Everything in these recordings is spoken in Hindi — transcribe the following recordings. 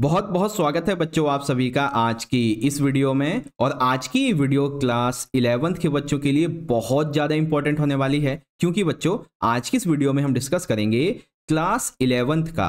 बहुत बहुत स्वागत है बच्चों आप सभी का आज की इस वीडियो में और आज की वीडियो क्लास इलेवंथ के बच्चों के लिए बहुत ज़्यादा इंपॉर्टेंट होने वाली है क्योंकि बच्चों आज की इस वीडियो में हम डिस्कस करेंगे क्लास इलेवंथ का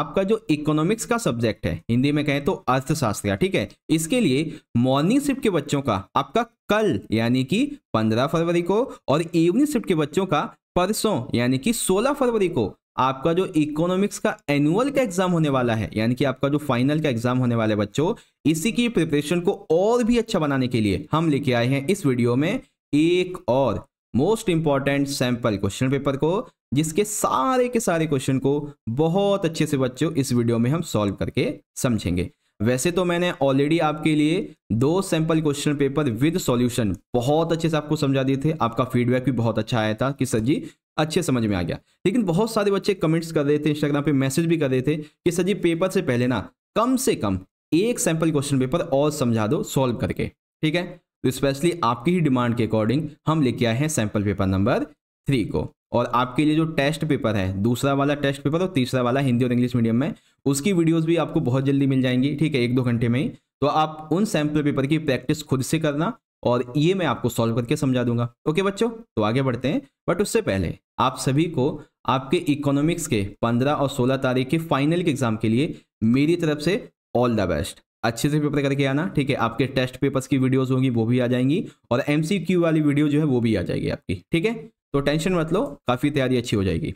आपका जो इकोनॉमिक्स का सब्जेक्ट है हिंदी में कहें तो अर्थशास्त्र का ठीक है इसके लिए मॉर्निंग शिफ्ट के बच्चों का आपका कल यानी कि 15 फरवरी को और इवनिंग शिफ्ट के बच्चों का परसों यानी कि 16 फरवरी को आपका जो इकोनॉमिक्स का एनुअल का एग्जाम होने वाला है यानी कि आपका जो फाइनल का एग्जाम होने वाला है बच्चों इसी की प्रिपरेशन को और भी अच्छा बनाने के लिए हम लेके आए हैं इस वीडियो में एक और most important sample question paper को जिसके सारे के सारे क्वेश्चन को बहुत अच्छे से बच्चों इस वीडियो में हम सॉल्व करके समझेंगे वैसे तो मैंने ऑलरेडी आपके लिए दो sample question paper with solution बहुत अच्छे से आपको समझा दिए थे आपका फीडबैक भी बहुत अच्छा आया था कि सर जी अच्छे समझ में आ गया लेकिन बहुत सारे बच्चे कमेंट्स कर रहे थे इंस्टाग्राम पे मैसेज भी कर रहे थे कि सर जी पेपर से पहले ना कम से कम एक सैंपल क्वेश्चन पेपर और समझा दो सॉल्व करके ठीक है तो स्पेशली आपकी ही डिमांड के अकॉर्डिंग हम लेके आए हैं सैंपल पेपर नंबर थ्री को और आपके लिए जो टेस्ट पेपर है दूसरा वाला टेस्ट पेपर और तीसरा वाला हिंदी और इंग्लिश मीडियम में उसकी वीडियोज भी आपको बहुत जल्दी मिल जाएंगी ठीक है एक दो घंटे में ही तो आप उन सैंपल पेपर की प्रैक्टिस खुद से करना और ये मैं आपको सॉल्व करके समझा दूंगा ओके बच्चों तो आगे बढ़ते हैं बट उससे पहले आप सभी को आपके इकोनॉमिक्स के 15 और 16 तारीख के फाइनल के एग्जाम के लिए मेरी तरफ से ऑल द बेस्ट अच्छे से पेपर करके आना ठीक है आपके टेस्ट पेपर्स की वीडियोस होंगी वो भी आ जाएंगी और एमसीक्यू वाली वीडियो जो है वो भी आ जाएगी आपकी ठीक है तो टेंशन मत लो काफ़ी तैयारी अच्छी हो जाएगी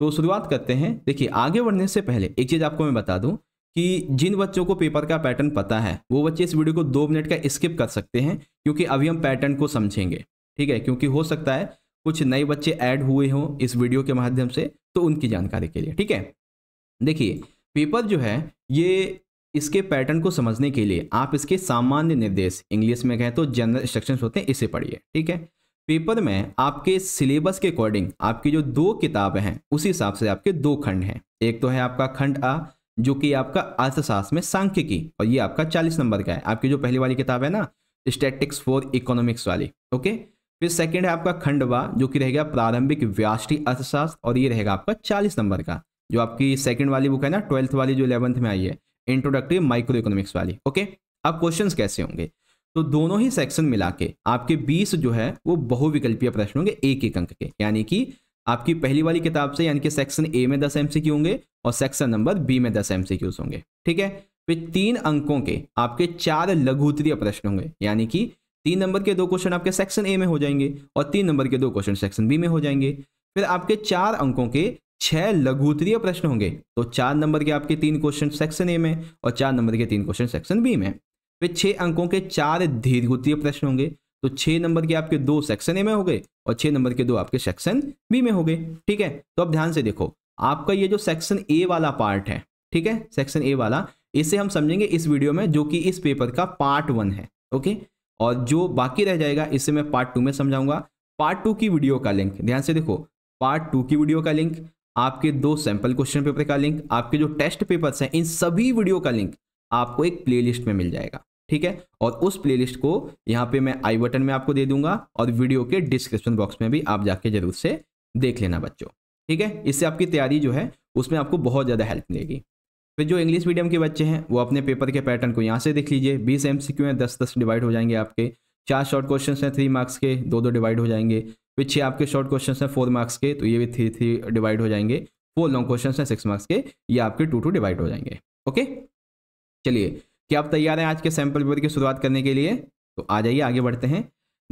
तो शुरुआत करते हैं देखिए आगे बढ़ने से पहले एक चीज़ आपको मैं बता दूं कि जिन बच्चों को पेपर का पैटर्न पता है वो बच्चे इस वीडियो को दो मिनट का स्किप कर सकते हैं क्योंकि अभी हम पैटर्न को समझेंगे ठीक है क्योंकि हो सकता है कुछ नए बच्चे ऐड हुए हों इस वीडियो के माध्यम से तो उनकी जानकारी के लिए ठीक है देखिए पेपर जो है ये इसके पैटर्न को समझने के लिए आप इसके सामान्य निर्देश इंग्लिश में कहें तो जनरल इंस्ट्रक्शन होते हैं इसे पढ़िए ठीक है पेपर में आपके सिलेबस के अकॉर्डिंग आपकी जो दो किताबें हैं उसी हिसाब से आपके दो खंड हैं एक तो है आपका खंड आ जो कि आपका अर्थशास्त्र में सांख्यिकी और ये आपका चालीस नंबर का है आपकी जो पहली वाली किताब है ना स्टेटिक्स फॉर इकोनॉमिक्स वाली ओके फिर सेकंड है आपका खंडवा जो कि रहेगा प्रारंभिक व्याष्टी अर्थशास्त्र और ये रहेगा आपका चालीस नंबर का जो आपकी सेकंड वाली बुक है ना ट्वेल्थ वाली जो इलेवंथ में आई है इंट्रोडक्टिव माइक्रो इकोनॉमिक्स वाली ओके अब क्वेश्चन कैसे होंगे तो दोनों ही सेक्शन मिला के आपके बीस जो है वो बहुविकल्पीय प्रश्न होंगे एक एक अंक के यानी कि आपकी पहली वाली किताब से यानी कि सेक्शन ए में दस एम होंगे और सेक्शन नंबर बी में दस एम होंगे ठीक है फिर तीन अंकों के आपके चार लघु उत्तरीय प्रश्न होंगे यानी कि तीन नंबर के दो क्वेश्चन आपके सेक्शन ए में हो जाएंगे और तीन नंबर के दो क्वेश्चन सेक्शन बी में हो जाएंगे फिर आपके चार अंकों के छह लघुतरीय प्रश्न होंगे तो चार नंबर के आपके तीन क्वेश्चन सेक्शन ए में और चार नंबर के तीन क्वेश्चन सेक्शन बी में फिर छह अंकों के चार दीर्घवृत्तीय प्रश्न होंगे तो छह नंबर के आपके दो सेक्शन ए में हो गए और छह नंबर के दो आपके सेक्शन बी में हो गए ठीक है तो अब ध्यान से देखो आपका ये जो सेक्शन ए वाला पार्ट है ठीक है सेक्शन ए वाला इसे हम समझेंगे इस वीडियो में जो कि इस पेपर का पार्ट वन है ओके और जो बाकी रह जाएगा इसे मैं पार्ट टू में समझाऊंगा पार्ट टू की वीडियो का लिंक ध्यान से देखो पार्ट टू की वीडियो का लिंक आपके दो सैंपल क्वेश्चन पेपर का लिंक आपके जो टेस्ट पेपर्स हैं इन सभी वीडियो का लिंक आपको एक प्लेलिस्ट में मिल जाएगा ठीक है और उस प्लेलिस्ट को यहाँ पे मैं आई बटन में आपको दे दूंगा और वीडियो के डिस्क्रिप्शन बॉक्स में भी आप जाके जरूर से देख लेना बच्चों ठीक है इससे आपकी तैयारी जो है उसमें आपको बहुत ज़्यादा हेल्प मिलेगी फिर जो इंग्लिश मीडियम के बच्चे हैं वो अपने पेपर के पैटर्न को यहाँ से देख लीजिए बीस एम सी क्यू हैं दस दस डिवाइड हो जाएंगे आपके चार शॉर्ट क्वेश्चन हैं थ्री मार्क्स के दो दो डिवाइड हो जाएंगे फिर छः आपके शॉर्ट क्वेश्चन हैं फोर मार्क्स के तो ये भी थ्री थ्री डिवाइड हो जाएंगे फोर लॉन्ग क्वेश्चन हैं सिक्स मार्क्स के ये आपके टू टू डिवाइड हो जाएंगे ओके चलिए क्या आप तैयार हैं आज के सैम्पल पेपर की शुरुआत करने के लिए तो आ जाइए आगे बढ़ते हैं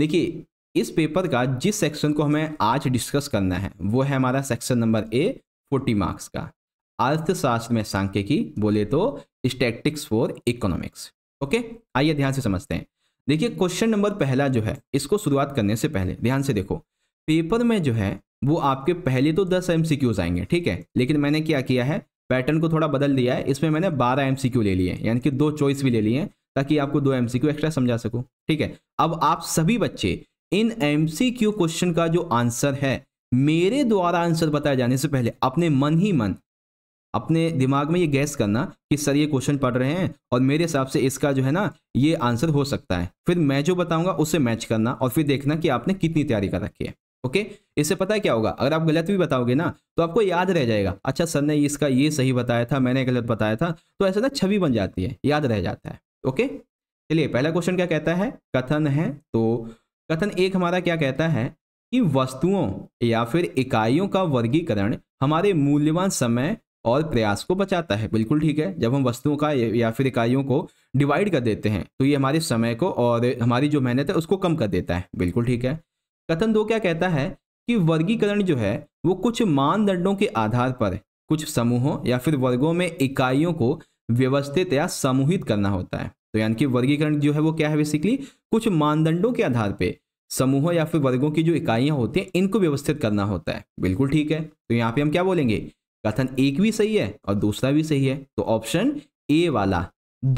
देखिए इस पेपर का जिस सेक्शन को हमें आज डिस्कस करना है वो है हमारा section number A forty marks का अर्थशास्त्र में सांख्यिकी बोले तो स्टेटिक्स फॉर इकोनॉमिक्स ओके आइए ध्यान से समझते हैं देखिए क्वेश्चन नंबर पहला जो है इसको शुरुआत करने से पहले ध्यान से देखो पेपर में जो है वो आपके पहले तो दस एम आएंगे ठीक है लेकिन मैंने क्या किया है पैटर्न को थोड़ा बदल दिया है इसमें मैंने बारह एम ले लिए यानी कि दो चॉइस भी ले लिए ताकि आपको दो एम एक्स्ट्रा समझा सकूँ ठीक है अब आप सभी बच्चे इन एम क्वेश्चन का जो आंसर है मेरे द्वारा आंसर बताए जाने से पहले अपने मन ही मन अपने दिमाग में ये गैस करना कि सर ये क्वेश्चन पढ़ रहे हैं और मेरे हिसाब से इसका जो है ना ये आंसर हो सकता है फिर मैं जो बताऊंगा उससे मैच करना और फिर देखना कि आपने कितनी तैयारी कर रखी है ओके इससे पता है क्या होगा अगर आप गलत भी बताओगे ना तो आपको याद रह जाएगा अच्छा सर ने इसका ये सही बताया था मैंने गलत बताया था तो ऐसा ना छवि बन जाती है याद रह जाता है ओके चलिए पहला क्वेश्चन क्या कहता है कथन है तो कथन एक हमारा क्या कहता है कि वस्तुओं या फिर इकाइयों का वर्गीकरण हमारे मूल्यवान समय और प्रयास को बचाता है बिल्कुल ठीक है जब हम वस्तुओं का या फिर इकाइयों को डिवाइड कर देते हैं तो ये हमारे समय को और हमारी जो मेहनत है उसको कम कर देता है बिल्कुल ठीक है कथन दो क्या कहता है कि वर्गीकरण जो है वो कुछ मानदंडों के आधार पर कुछ समूहों या फिर वर्गों में इकाइयों को व्यवस्थित या समूहित करना होता है तो यानी कि वर्गीकरण जो है वो क्या है बेसिकली कुछ मानदंडों के आधार पे समूहों या फिर वर्गों की जो इकाइयां होती हैं इनको व्यवस्थित करना होता है बिल्कुल ठीक है तो यहाँ पे हम क्या बोलेंगे कथन एक भी सही है और दूसरा भी सही है तो ऑप्शन ए वाला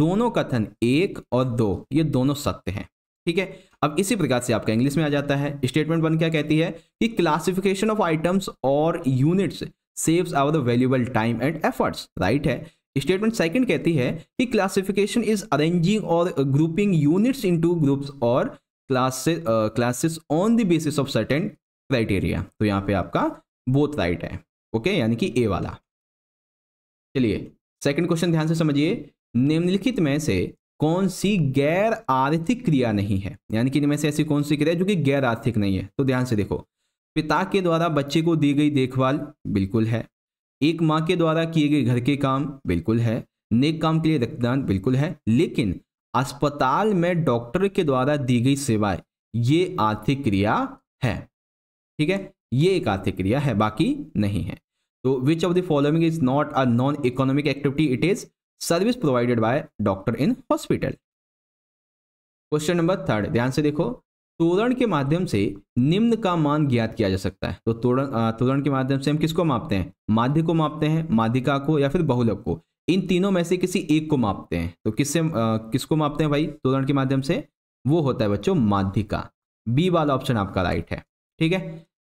दोनों कथन एक और दो ये दोनों सत्य हैं ठीक है अब इसी प्रकार से आपका इंग्लिश में आ जाता है स्टेटमेंट वन क्या कहती है कि क्लासिफिकेशन ऑफ आइटम्स और units saves our the valuable time and efforts right है स्टेटमेंट सेकंड कहती है कि क्लासिफिकेशन इज अरेंजिंग और ग्रुपिंग यूनिट्स इनटू ग्रुप्स और classes classes on the basis of certain criteria तो यहाँ पे आपका बोथ राइट है ओके यानी कि ए वाला चलिए सेकंड क्वेश्चन ध्यान से समझिए निम्नलिखित में से कौन सी गैर आर्थिक क्रिया नहीं है यानी कि इनमें से ऐसी कौन सी क्रिया जो कि गैर आर्थिक नहीं है तो ध्यान से देखो पिता के द्वारा बच्चे को दी गई देखभाल बिल्कुल है एक माँ के द्वारा किए गए घर के काम बिल्कुल है नेक काम के लिए रक्तदान बिल्कुल है लेकिन अस्पताल में डॉक्टर के द्वारा दी गई सेवाएं ये आर्थिक क्रिया है ठीक है ये एक आर्थिक क्रिया है बाकी नहीं है तो which of the following is not a non economic activity it is service provided by doctor in hospital question number third ध्यान से देखो तोरण के माध्यम से निम्न का मान ज्ञात किया जा सकता है तो तोरण तोरण के माध्यम से हम किसको मापते हैं माध्य को मापते हैं माध्यिका को या फिर बहुलक को इन तीनों में से किसी एक को मापते हैं तो किससे किसको मापते हैं भाई तोरण के माध्यम से वो होता है बच्चों माध्यिका बी वाला ऑप्शन आपका राइट है ठीक है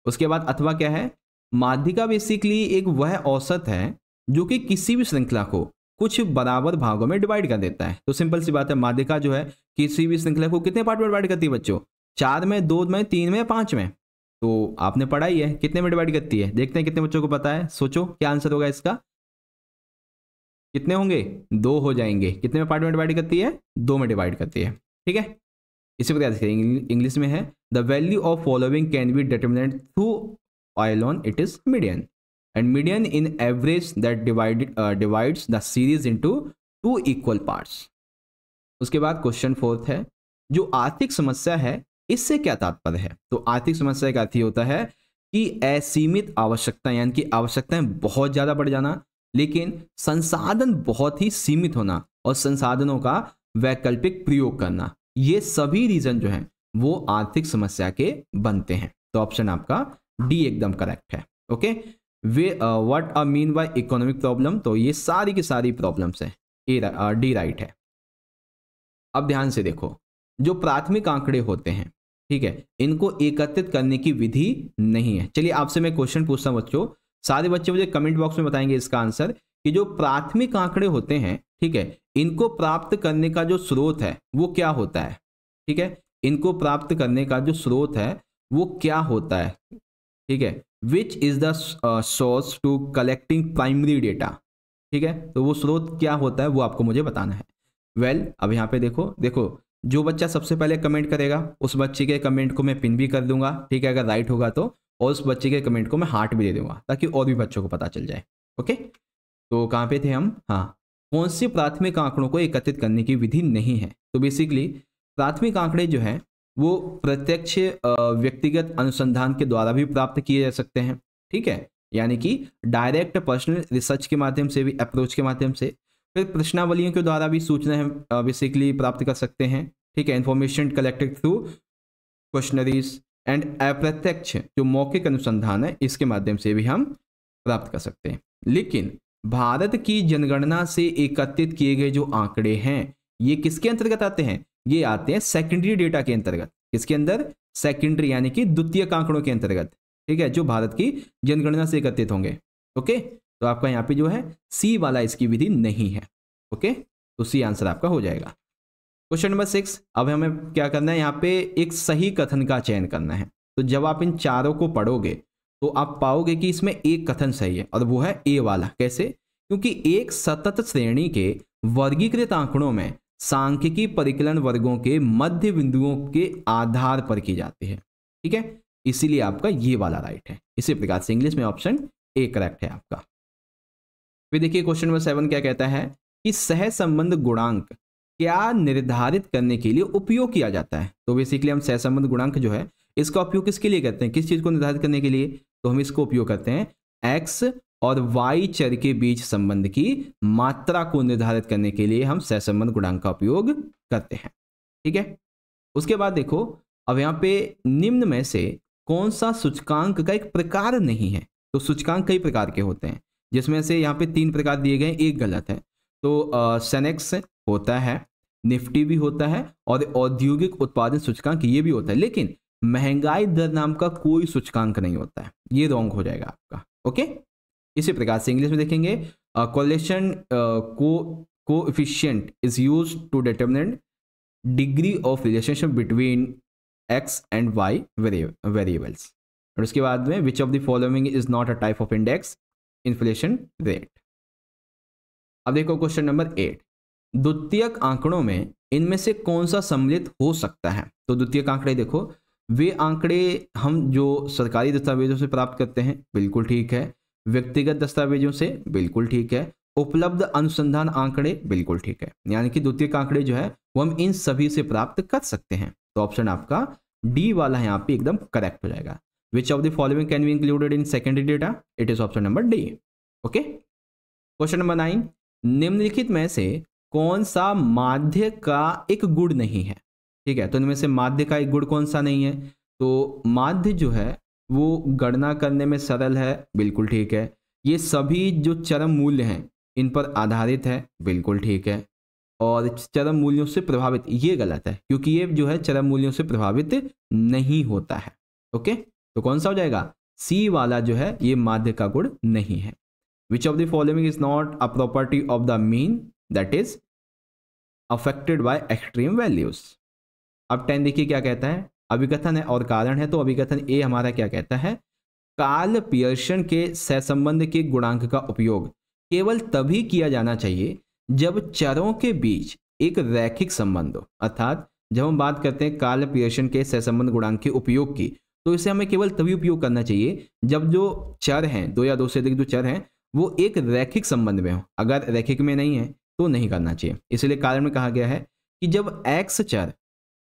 उसके बाद अथवा क्या है माध्यिका बेसिकली एक वह औसत है जो कि किसी भी श्रृंखला को कुछ बराबर भागों में डिवाइड कर देता है तो सिंपल सी बात है माध्यिका जो है किसी भी श्रृंखला को कितने पार्ट में डिवाइड करती है बच्चों चार में दो में तीन में पांच में तो आपने पढ़ाई है कितने में डिवाइड करती है देखते हैं कितने बच्चों को पता है सोचो क्या आंसर होगा इसका कितने होंगे दो हो जाएंगे कितने में पार्ट में डिवाइड करती है दो में डिवाइड करती है ठीक है इसी प्रकार इंग्लिश में है the value of following can be determinate through alone it is median and median in average that divided uh, divides the series into two equal parts उसके बाद क्वेश्चन फोर्थ है जो आर्थिक समस्या है इससे क्या तात्पर्य है तो आर्थिक समस्या का अर्थ होता है कि असीमित आवश्यकता यानी कि आवश्यकताएं बहुत ज्यादा बढ़ जाना लेकिन संसाधन बहुत ही सीमित होना और संसाधनों का वैकल्पिक प्रयोग करना ये सभी रीजन जो है वो आर्थिक समस्या के बनते हैं तो ऑप्शन आपका डी एकदम करेक्ट है okay we what are mean by economic problem तो ये सारी की सारी प्रॉब्लम्स हैं ए डी राइट है अब ध्यान से देखो जो प्राथमिक आंकड़े होते हैं ठीक है इनको एकत्रित करने की विधि नहीं है चलिए आपसे मैं क्वेश्चन पूछता हूँ बच्चों सारे बच्चे मुझे कमेंट बॉक्स में बताएंगे इसका आंसर कि जो प्राथमिक आंकड़े होते हैं ठीक है इनको प्राप्त करने का जो स्रोत है वो क्या होता है ठीक है इनको प्राप्त करने का जो स्रोत है वो क्या होता है ठीक है which is the source to collecting primary data ठीक है तो वो स्रोत क्या होता है वो आपको मुझे बताना है वेल well, अब यहाँ पे देखो देखो जो बच्चा सबसे पहले कमेंट करेगा उस बच्चे के कमेंट को मैं पिन भी कर दूंगा ठीक है अगर राइट होगा तो और उस बच्चे के कमेंट को मैं हार्ट भी दे दूंगा ताकि और भी बच्चों को पता चल जाए ओके तो कहाँ पे थे हम हाँ कौन से प्राथमिक आंकड़ों को एकत्रित करने की विधि नहीं है तो बेसिकली प्राथमिक आंकड़े जो हैं वो प्रत्यक्ष व्यक्तिगत अनुसंधान के द्वारा भी प्राप्त किए जा सकते हैं ठीक है यानी कि डायरेक्ट पर्सनल रिसर्च के माध्यम से भी अप्रोच के माध्यम से फिर प्रश्नावलियों के द्वारा भी सूचना हम बेसिकली प्राप्त कर सकते हैं ठीक है information collected through questionnaires and अप्रत्यक्ष जो मौखिक अनुसंधान है इसके माध्यम से भी हम प्राप्त कर सकते हैं लेकिन भारत की जनगणना से एकत्रित किए गए जो आंकड़े हैं ये किसके अंतर्गत आते हैं ये आते हैं सेकेंडरी डेटा के अंतर्गत इसके अंदर सेकेंडरी यानी कि द्वितीय आंकड़ों के अंतर्गत ठीक है जो भारत की जनगणना से एकत्रित होंगे ओके तो आपका यहाँ पे जो है सी वाला इसकी विधि नहीं है ओके तो सी आंसर आपका हो जाएगा क्वेश्चन नंबर सिक्स अब हमें क्या करना है यहाँ पे एक सही कथन का चयन करना है तो जब आप इन चारों को पढ़ोगे तो आप पाओगे कि इसमें एक कथन सही है और वो है ए वाला कैसे क्योंकि एक सतत श्रेणी के वर्गीकृत आंकड़ों में सांख्यिकी परिकलन वर्गों के मध्य बिंदुओं के आधार पर की जाती है ठीक है इसीलिए आपका ये वाला राइट है इसी प्रकार से इंग्लिश में ऑप्शन ए करेक्ट है आपका फिर देखिए क्वेश्चन नंबर सेवन क्या कहता है कि सहसंबंध गुणांक क्या निर्धारित करने के लिए उपयोग किया जाता है तो बेसिकली हम सहसंबंध गुणांक जो है इसका उपयोग किसके लिए करते हैं किस चीज़ को निर्धारित करने के लिए तो हम इसको उपयोग करते हैं एक्स और वाई चर के बीच संबंध की मात्रा को निर्धारित करने के लिए हम सहसंबंध गुणांक का उपयोग करते हैं ठीक है उसके बाद देखो अब यहाँ पे निम्न में से कौन सा सूचकांक का एक प्रकार नहीं है तो सूचकांक कई प्रकार के होते हैं जिसमें से यहाँ पे तीन प्रकार दिए गए एक गलत है तो सेनेक्स होता है निफ्टी भी होता है और औद्योगिक उत्पादन सूचकांक ये भी होता है लेकिन महंगाई दर नाम का कोई सूचकांक नहीं होता है ये रॉन्ग हो जाएगा आपका ओके इसी प्रकार से इंग्लिश में देखेंगे कोलेशन को coefficient is use to determinate degree of relationship between X and Y variables और उसके बाद में which of the following is not a type of index inflation rate अब देखो क्वेश्चन नंबर एट द्वितीयक आंकड़ों में इनमें से कौन सा सम्मिलित हो सकता है तो द्वितीय आंकड़े देखो वे आंकड़े हम जो सरकारी दस्तावेजों से प्राप्त करते हैं बिल्कुल ठीक है व्यक्तिगत दस्तावेजों से बिल्कुल ठीक है उपलब्ध अनुसंधान आंकड़े बिल्कुल ठीक है यानी कि द्वितीय आंकड़े जो है वो हम इन सभी से प्राप्त कर सकते हैं तो ऑप्शन आपका डी वाला यहाँ पे एकदम करेक्ट हो जाएगा which of the following can be included in secondary data it is option number D okay question number nine निम्नलिखित में से कौन सा माध्य का एक गुण नहीं है ठीक है तो इनमें से माध्य का एक गुण कौन सा नहीं है तो माध्य जो है वो गणना करने में सरल है बिल्कुल ठीक है ये सभी जो चरम मूल्य हैं इन पर आधारित है बिल्कुल ठीक है और चरम मूल्यों से प्रभावित ये गलत है क्योंकि ये जो है चरम मूल्यों से प्रभावित नहीं होता है ओके तो कौन सा हो जाएगा सी वाला जो है ये माध्य का गुण नहीं है which of the following is not a property of the mean that is affected by extreme values अब टेन देखिए क्या कहता है अभिकथन है और कारण है तो अभिकथन ए हमारा क्या कहता है काल पियर्षण के सहसंबंध के गुणांक का उपयोग केवल तभी किया जाना चाहिए जब चरों के बीच एक रैखिक संबंध हो अर्थात जब हम बात करते हैं काल पियर्षण के सहसंबंध गुणांक के उपयोग की तो इसे हमें केवल तभी उपयोग करना चाहिए जब जो चर हैं दो या दो से अधिक जो चर हैं वो एक रैखिक संबंध में हो अगर रैखिक में नहीं है तो नहीं करना चाहिए इसलिए कारण में कहा गया है कि जब एक्स चर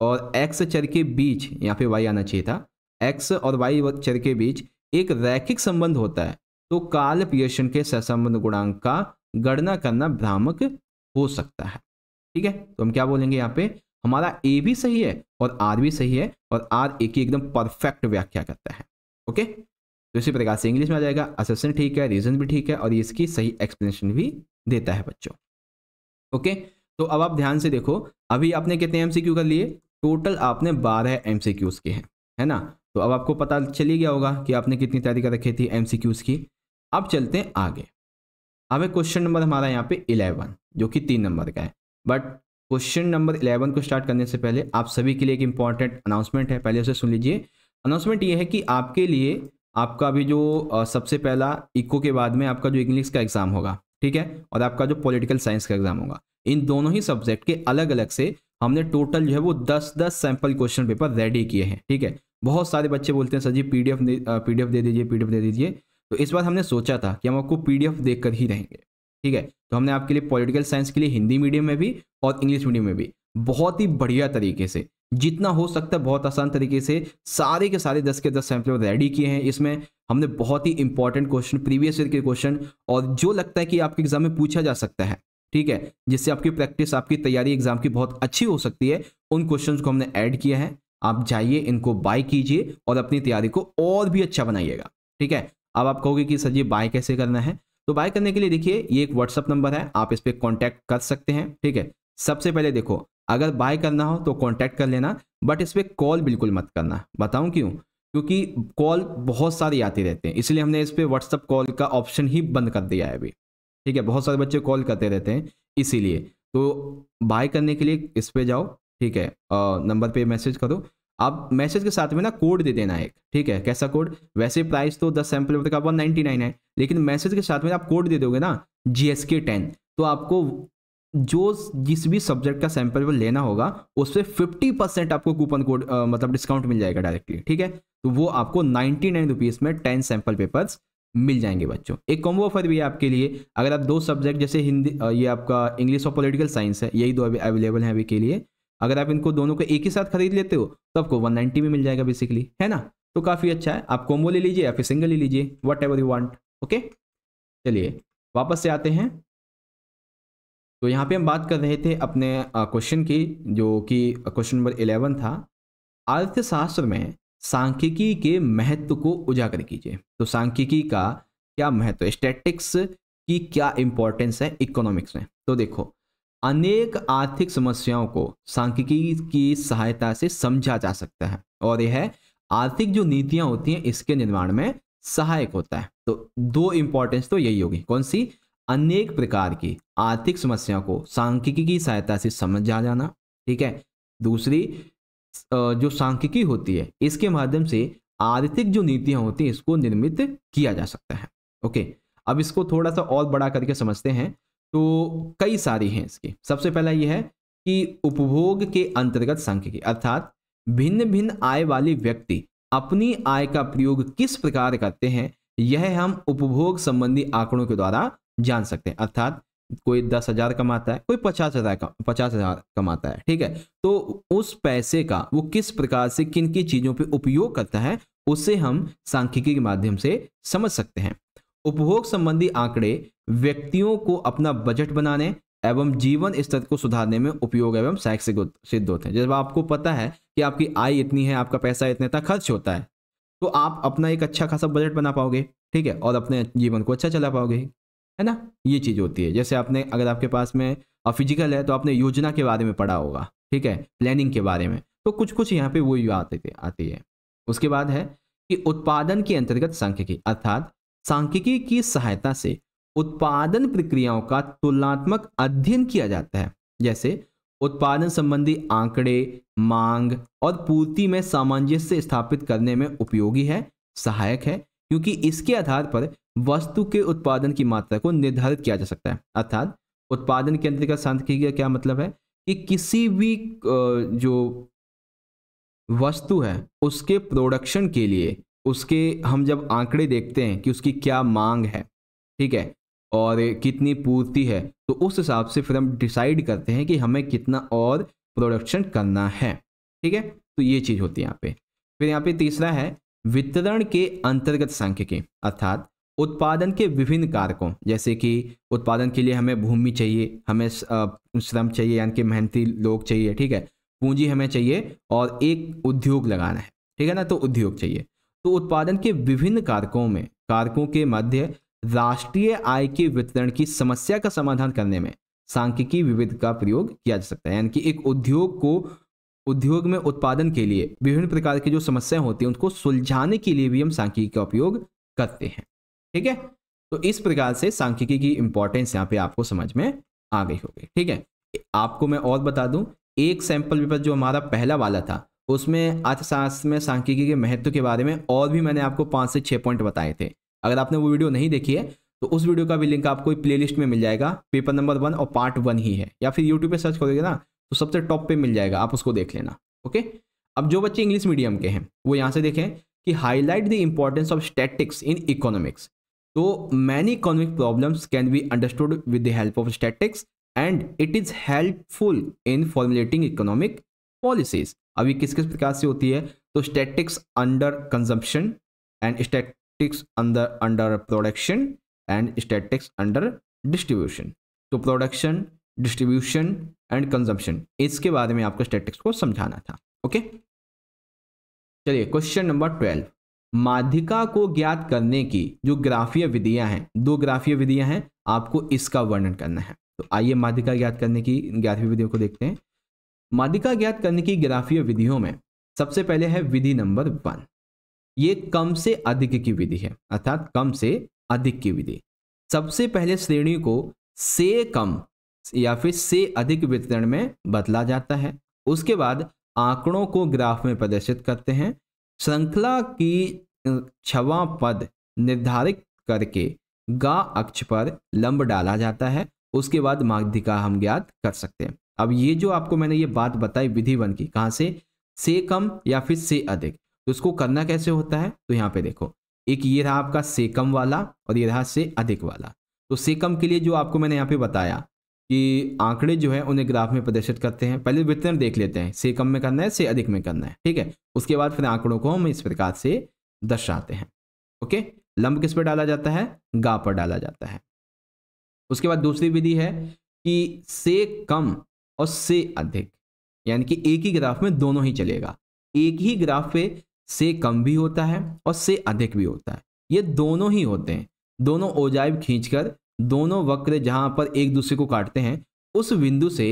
और एक्स चर के बीच यहाँ पे वाई आना चाहिए था एक्स और वाई चर के बीच एक रैखिक संबंध होता है तो काल पियर्सन के सहसंबंध गुणांक का गणना करना भ्रामक हो सकता है ठीक है तो हम क्या बोलेंगे यहाँ पे हमारा ए भी सही है और आर भी सही है और आर ए की एकदम परफेक्ट व्याख्या करता है ओके तो इसी प्रकार से इंग्लिश में आ जाएगा असेसन ठीक है रीजन भी ठीक है और इसकी सही एक्सप्लेनेशन भी देता है बच्चों ओके तो अब आप ध्यान से देखो अभी आपने कितने एम कर लिए टोटल आपने बारह एम सी क्यूज़ के हैं है ना तो अब आपको पता चली गया होगा कि आपने कितनी तैयारी कर रखी थी एम सी क्यूज़ की अब चलते हैं आगे अब है क्वेश्चन नंबर हमारा यहाँ पे इलेवन जो कि तीन नंबर का है बट क्वेश्चन नंबर इलेवन को स्टार्ट करने से पहले आप सभी के लिए एक इंपॉर्टेंट अनाउंसमेंट है पहले उसे सुन लीजिए अनाउंसमेंट ये है कि आपके लिए आपका अभी जो सबसे पहला इको के बाद में आपका जो इंग्लिश का एग्ज़ाम होगा ठीक है और आपका जो पॉलिटिकल साइंस का एग्ज़ाम होगा इन दोनों ही सब्जेक्ट के अलग अलग से हमने टोटल जो है वो दस दस सैम्पल क्वेश्चन पेपर रेडी किए हैं ठीक है बहुत सारे बच्चे बोलते हैं सर जी पी डी दे दीजिए पी दे दीजिए तो इस बार हमने सोचा था कि हम आपको पी डी ही रहेंगे ठीक है तो हमने आपके लिए पॉलिटिकल साइंस के लिए हिंदी मीडियम में भी और इंग्लिश मीडियम में भी बहुत ही बढ़िया तरीके से जितना हो सकता है बहुत आसान तरीके से सारे के सारे दस के दस सैंपल रेडी किए हैं इसमें हमने बहुत ही इंपॉर्टेंट क्वेश्चन प्रीवियस ईयर के क्वेश्चन और जो लगता है कि आपके एग्जाम में पूछा जा सकता है ठीक है जिससे आपकी प्रैक्टिस आपकी तैयारी एग्जाम की बहुत अच्छी हो सकती है उन क्वेश्चन को हमने ऐड किया है आप जाइए इनको बाय कीजिए और अपनी तैयारी को और भी अच्छा बनाइएगा ठीक है अब आप कहोगे कि सर जी बाय कैसे करना है तो बाय करने के लिए देखिए ये एक व्हाट्सअप नंबर है आप इस पर कॉन्टैक्ट कर सकते हैं ठीक है सबसे पहले देखो अगर बाय करना हो तो कॉन्टैक्ट कर लेना बट इस पर कॉल बिल्कुल मत करना बताऊँ क्यों क्योंकि कॉल बहुत सारी आती रहते हैं इसलिए हमने इस पर व्हाट्सअप कॉल का ऑप्शन ही बंद कर दिया है अभी ठीक है बहुत सारे बच्चे कॉल करते रहते हैं इसीलिए तो बाय करने के लिए इस पर जाओ ठीक है नंबर पे मैसेज करो आप मैसेज के साथ में ना कोड दे देना एक ठीक है कैसा कोड वैसे प्राइस तो दस सैम्पल तो का वन नाइन्टी नाइन है लेकिन मैसेज के साथ में आप कोड दे दोगे ना जी एस के टेन तो आपको जो जिस भी सब्जेक्ट का सैंपल पेपर लेना होगा उस पर फिफ्टी परसेंट आपको कूपन कोड मतलब डिस्काउंट मिल जाएगा डायरेक्टली ठीक है तो वो आपको नाइन्टी नाइन रुपीज़ में टेन सैम्पल पेपर्स मिल जाएंगे बच्चों एक कॉम्बो ऑफर भी है आपके लिए अगर आप दो सब्जेक्ट जैसे हिंदी ये आपका इंग्लिश और पॉलिटिकल साइंस है यही दो अभी अवेलेबल हैं अभी के लिए अगर आप इनको दोनों को एक ही साथ खरीद लेते हो तो आपको 190 में मिल जाएगा बेसिकली है ना तो काफ़ी अच्छा है आप कॉम्बो ले लीजिए या फिर सिंगल ले लीजिए whatever you want okay चलिए वापस से आते हैं तो यहाँ पे हम बात कर रहे थे अपने क्वेश्चन की जो कि क्वेश्चन नंबर इलेवन था अर्थशास्त्र में सांख्यिकी के महत्व को उजागर कीजिए तो सांख्यिकी का क्या महत्व स्टैटिक्स की क्या इंपॉर्टेंस है इकोनॉमिक्स में तो देखो अनेक आर्थिक समस्याओं को सांख्यिकी की सहायता से समझा जा सकता है और यह आर्थिक जो नीतियां होती हैं इसके निर्माण में सहायक होता है तो दो इंपॉर्टेंस तो यही होगी कौन सी अनेक प्रकार की आर्थिक समस्याओं को सांख्यिकी की सहायता से समझा जाना ठीक है दूसरी जो सांख्यिकी होती है इसके माध्यम से आर्थिक जो नीतियां होती हैं इसको निर्मित किया जा सकता है ओके अब इसको थोड़ा सा और बड़ा करके समझते हैं तो कई सारी हैं इसकी सबसे पहला यह है कि उपभोग के अंतर्गत सांख्यिकी अर्थात भिन्न भिन्न आय वाले व्यक्ति अपनी आय का प्रयोग किस प्रकार करते हैं यह हम उपभोग संबंधी आंकड़ों के द्वारा जान सकते हैं अर्थात कोई दस हजार कमाता है कोई पचास हजार का पचास हजार कमाता है ठीक है तो उस पैसे का वो किस प्रकार से किन किन चीजों पे उपयोग करता है उसे हम सांख्यिकी के माध्यम से समझ सकते हैं उपभोग संबंधी आंकड़े व्यक्तियों को अपना बजट बनाने एवं जीवन स्तर को सुधारने में उपयोग एवं सहायक सिद्ध होते हैं जब आपको पता है कि आपकी आय इतनी है आपका पैसा इतने तक खर्च होता है तो आप अपना एक अच्छा खासा बजट बना पाओगे ठीक है और अपने जीवन को अच्छा चला पाओगे है ना ये चीज़ होती है जैसे आपने अगर आपके पास में फिजिकल है तो आपने योजना के बारे में पढ़ा होगा ठीक है प्लानिंग के बारे में तो कुछ कुछ यहाँ पे वो आते आती है उसके बाद है कि उत्पादन के अंतर्गत सांख्यिकी अर्थात सांख्यिकी की सहायता से उत्पादन प्रक्रियाओं का तुलनात्मक अध्ययन किया जाता है जैसे उत्पादन संबंधी आंकड़े मांग और पूर्ति में सामंजस्य स्थापित करने में उपयोगी है सहायक है क्योंकि इसके आधार पर वस्तु के उत्पादन की मात्रा को निर्धारित किया जा सकता है अर्थात उत्पादन के अंतर्गत शांत की गया क्या मतलब है कि किसी भी जो वस्तु है उसके प्रोडक्शन के लिए उसके हम जब आंकड़े देखते हैं कि उसकी क्या मांग है ठीक है और कितनी पूर्ति है तो उस हिसाब से फिर हम डिसाइड करते हैं कि हमें कितना और प्रोडक्शन करना है ठीक है तो ये चीज़ होती है यहाँ पे फिर यहाँ पे तीसरा है वितरण के अंतर्गत सांख्यिकी अर्थात उत्पादन के विभिन्न कारकों जैसे कि उत्पादन के लिए हमें भूमि चाहिए हमें श्रम चाहिए यानी कि मेहनती लोग चाहिए ठीक है पूंजी हमें चाहिए और एक उद्योग लगाना है ठीक है ना तो उद्योग चाहिए तो उत्पादन के विभिन्न कारकों में कारकों के मध्य राष्ट्रीय आय के वितरण की समस्या का समाधान करने में सांख्यिकी विविध का प्रयोग किया जा सकता है यानी कि एक उद्योग को उद्योग में उत्पादन के लिए विभिन्न प्रकार की जो समस्याएं होती हैं उनको सुलझाने के लिए भी हम सांख्यिकी का उपयोग करते हैं ठीक है तो इस प्रकार से सांख्यिकी की इंपॉर्टेंस यहाँ पे आपको समझ में आ गई होगी ठीक है आपको मैं और बता दूं एक सैंपल पेपर जो हमारा पहला वाला था उसमें अर्थशास्त्र में सांख्यिकी के महत्व के बारे में और भी मैंने आपको पाँच से छः पॉइंट बताए थे अगर आपने वो वीडियो नहीं देखी है तो उस वीडियो का भी लिंक आपको प्ले में मिल जाएगा पेपर नंबर वन और पार्ट वन ही है या फिर यूट्यूब पर सर्च करोगे ना तो सबसे टॉप पर मिल जाएगा आप उसको देख लेना ओके अब जो बच्चे इंग्लिश मीडियम के हैं वो यहाँ से देखें कि highlight the importance of statistics in economics तो many economic problems can be understood with the help of statistics and it is helpful in formulating economic policies अभी किस किस प्रकार से होती है तो statistics under consumption and statistics under under production and statistics under distribution तो प्रोडक्शन डिस्ट्रीब्यूशन एंड कंजम्पशन इसके बारे में आपको स्टैटिक्स को समझाना था ओके चलिए क्वेश्चन नंबर ट्वेल्व माध्यिका को ज्ञात करने की जो ग्राफीय विधियां हैं दो ग्राफीय विधियां हैं आपको इसका वर्णन करना है तो आइए माध्यिका ज्ञात करने की ग्राफीय विधियों को देखते हैं माध्यिका ज्ञात करने की ग्राफीय विधियों में सबसे पहले है विधि नंबर वन ये कम से अधिक की विधि है अर्थात कम से अधिक की विधि सबसे पहले श्रेणी को से कम या फिर से अधिक वितरण में बदला जाता है उसके बाद आंकड़ों को ग्राफ में प्रदर्शित करते हैं श्रृंखला की छवा पद निर्धारित करके गा अक्ष पर लंब डाला जाता है उसके बाद माध्यिका हम ज्ञात कर सकते हैं अब ये जो आपको मैंने ये बात बताई विधि वन की कहाँ से से कम या फिर से अधिक तो उसको करना कैसे होता है तो यहाँ पे देखो एक ये रहा आपका से कम वाला और ये रहा से अधिक वाला तो से कम के लिए जो आपको मैंने यहाँ पे बताया कि आंकड़े जो है उन्हें ग्राफ में प्रदर्शित करते हैं पहले वितरण देख लेते हैं से कम में करना है से अधिक में करना है ठीक है उसके बाद फिर आंकड़ों को हम इस प्रकार से दर्शाते हैं ओके लंब किस पर डाला जाता है गा पर डाला जाता है उसके बाद दूसरी विधि है कि से कम और से अधिक यानी कि एक ही ग्राफ में दोनों ही चलेगा एक ही ग्राफ पे से कम भी होता है और से अधिक भी होता है ये दोनों ही होते हैं दोनों ओजाइब खींचकर दोनों वक्र जहां पर एक दूसरे को काटते हैं उस बिंदु से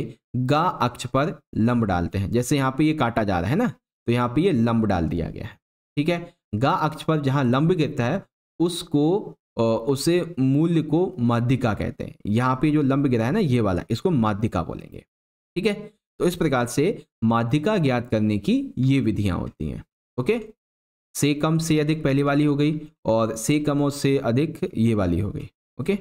गा अक्ष पर लंब डालते हैं जैसे यहाँ पे ये काटा जा रहा है ना तो यहाँ पे ये लंब डाल दिया गया है ठीक है गा अक्ष पर जहाँ लंब गिरता है उसको उसे मूल्य को माध्यिका कहते हैं यहाँ पे जो लंब गिरा है ना ये वाला इसको माध्यिका बोलेंगे ठीक है तो इस प्रकार से माध्यिका ज्ञात करने की ये विधियां होती हैं ओके से कम से अधिक पहली वाली हो गई और से कम और से अधिक ये वाली हो गई ओके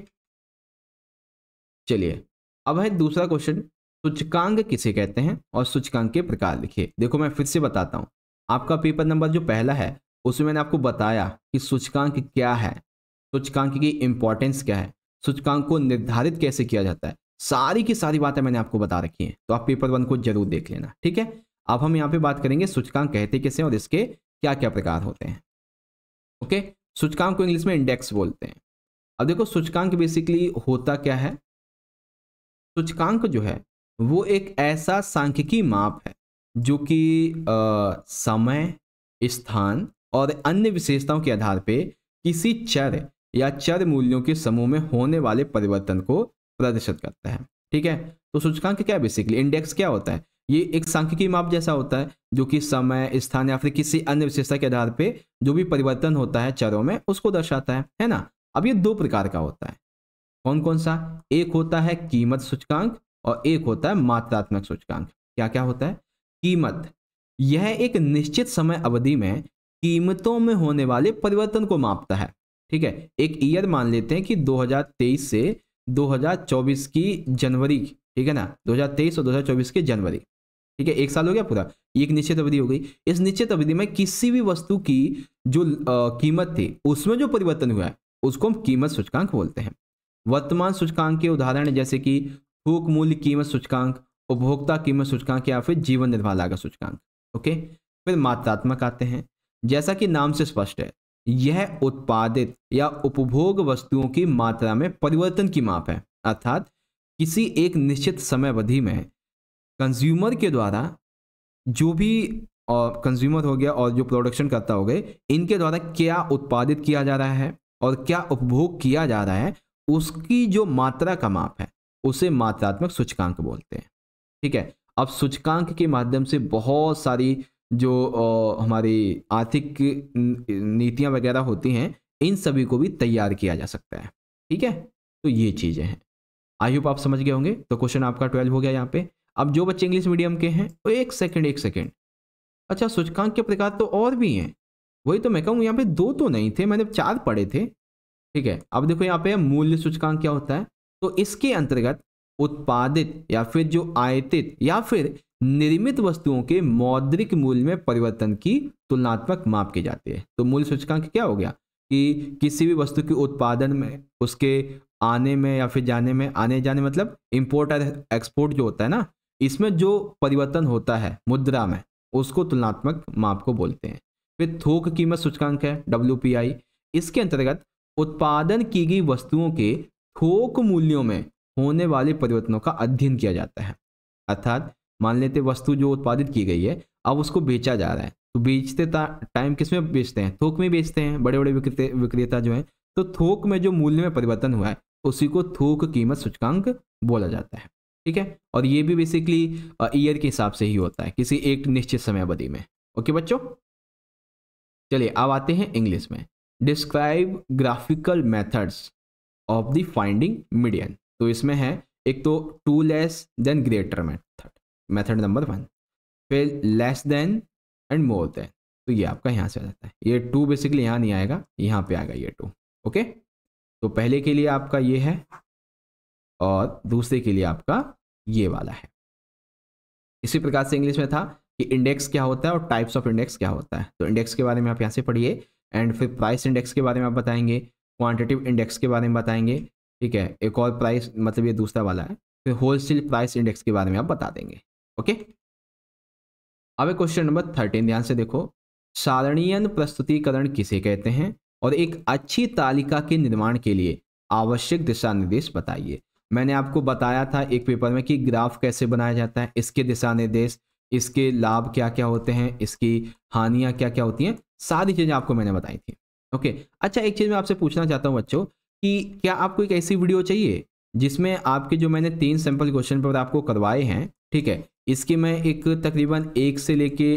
चलिए अब है दूसरा क्वेश्चन सूचकांक किसे कहते हैं और सूचकांक के प्रकार लिखिए देखो मैं फिर से बताता हूँ आपका पेपर नंबर जो पहला है उसमें मैंने आपको बताया कि सूचकांक क्या है सूचकांक की इंपॉर्टेंस क्या है सूचकांक को निर्धारित कैसे किया जाता है सारी की सारी बातें मैंने आपको बता रखी हैं तो आप पेपर वन को जरूर देख लेना ठीक है अब हम यहाँ पे बात करेंगे सूचकांक कहते कैसे और इसके क्या क्या प्रकार होते हैं ओके सूचकांक को इंग्लिश में इंडेक्स बोलते हैं अब देखो सूचकांक बेसिकली होता क्या है सूचकांक जो है वो एक ऐसा सांख्यिकी माप है जो कि समय स्थान और अन्य विशेषताओं के आधार पे किसी चर या चर मूल्यों के समूह में होने वाले परिवर्तन को प्रदर्शित करता है ठीक है तो सूचकांक क्या है बेसिकली इंडेक्स क्या होता है ये एक सांख्यिकी माप जैसा होता है जो कि समय स्थान या फिर किसी अन्य विशेषता के आधार पे जो भी परिवर्तन होता है चरों में उसको दर्शाता है है ना अब ये दो प्रकार का होता है कौन कौन सा एक होता है कीमत सूचकांक और एक होता है मात्रात्मक सूचकांक क्या क्या होता है कीमत यह एक निश्चित समय अवधि में कीमतों में होने वाले परिवर्तन को मापता है ठीक है एक ईयर मान लेते हैं कि 2023 से 2024 की जनवरी ठीक है ना 2023 और 2024 के जनवरी ठीक है एक साल हो गया पूरा एक निश्चित अवधि हो गई इस निश्चित अवधि में किसी भी वस्तु की जो आ, कीमत थी उसमें जो परिवर्तन हुआ है उसको हम कीमत सूचकांक बोलते हैं वर्तमान सूचकांक के उदाहरण जैसे कि थोक मूल्य कीमत सूचकांक उपभोक्ता कीमत सूचकांक या फिर जीवन निर्वाह लागत सूचकांक ओके फिर मात्रात्मक आते हैं जैसा कि नाम से स्पष्ट है यह उत्पादित या उपभोग वस्तुओं की मात्रा में परिवर्तन की माप है अर्थात किसी एक निश्चित समय अवधि में कंज्यूमर के द्वारा जो भी और कंज्यूमर हो गया और जो प्रोडक्शन करता हो गए इनके द्वारा क्या उत्पादित किया जा रहा है और क्या उपभोग किया जा रहा है उसकी जो मात्रा का माप है उसे मात्रात्मक सूचकांक बोलते हैं ठीक है अब सूचकांक के माध्यम से बहुत सारी जो हमारी आर्थिक नीतियां वगैरह होती हैं इन सभी को भी तैयार किया जा सकता है ठीक है तो ये चीज़ें हैं आई होप आप समझ गए होंगे तो क्वेश्चन आपका ट्वेल्व हो गया यहाँ पे अब जो बच्चे इंग्लिश मीडियम के हैं वो तो एक सेकंड एक सेकंड अच्छा सूचकांक के प्रकार तो और भी हैं वही तो मैं कहूँ यहाँ पे दो तो नहीं थे मैंने चार पढ़े थे ठीक है अब देखो यहाँ पे मूल्य सूचकांक क्या होता है तो इसके अंतर्गत उत्पादित या फिर जो आयतित या फिर निर्मित वस्तुओं के मौद्रिक मूल्य में परिवर्तन की तुलनात्मक माप की जाती है तो मूल्य सूचकांक क्या हो गया कि किसी भी वस्तु के उत्पादन में उसके आने में या फिर जाने में आने जाने मतलब इम्पोर्ट और एक्सपोर्ट जो होता है ना इसमें जो परिवर्तन होता है मुद्रा में उसको तुलनात्मक माप को बोलते हैं फिर थोक कीमत सूचकांक है डब्ल्यू इसके अंतर्गत उत्पादन की गई वस्तुओं के थोक मूल्यों में होने वाले परिवर्तनों का अध्ययन किया जाता है अर्थात मान लेते वस्तु जो उत्पादित की गई है अब उसको बेचा जा रहा है तो बेचते टाइम किस में बेचते हैं थोक में बेचते हैं बड़े बड़े विक्रेता जो हैं तो थोक में जो मूल्य में परिवर्तन हुआ है उसी को थोक कीमत सूचकांक बोला जाता है ठीक है और ये भी बेसिकली ईयर के हिसाब से ही होता है किसी एक निश्चित समयावधि में ओके बच्चों चलिए अब आते हैं इंग्लिश में describe graphical methods of the finding median तो इसमें है एक तो टू less than greater method method number one फिर less than and more than तो ये आपका यहाँ से आ जाता है ये टू बेसिकली यहाँ नहीं आएगा यहाँ पे आएगा ये टू ओके तो पहले के लिए आपका ये है और दूसरे के लिए आपका ये वाला है इसी प्रकार से इंग्लिश में था कि इंडेक्स क्या होता है और टाइप्स ऑफ इंडेक्स क्या होता है तो इंडेक्स के बारे में आप यहाँ से पढ़िए एंड फिर प्राइस इंडेक्स के बारे में आप बताएंगे क्वांटिटिव इंडेक्स के बारे में बताएंगे ठीक है एक और प्राइस मतलब ये दूसरा वाला है फिर होलसेल प्राइस इंडेक्स के बारे में आप बता देंगे ओके अब क्वेश्चन नंबर थर्टीन ध्यान से देखो सारणीयन प्रस्तुतिकरण किसे कहते हैं और एक अच्छी तालिका के निर्माण के लिए आवश्यक दिशा निर्देश बताइए मैंने आपको बताया था एक पेपर में कि ग्राफ कैसे बनाया जाता है इसके दिशा निर्देश इसके लाभ क्या क्या होते हैं इसकी हानियाँ क्या क्या होती हैं सारी चीज़ें आपको मैंने बताई थी ओके अच्छा एक चीज़ मैं आपसे पूछना चाहता हूँ बच्चों कि क्या आपको एक ऐसी वीडियो चाहिए जिसमें आपके जो मैंने तीन सैंपल क्वेश्चन पेपर आपको करवाए हैं ठीक है इसके मैं एक तकरीबन एक से लेके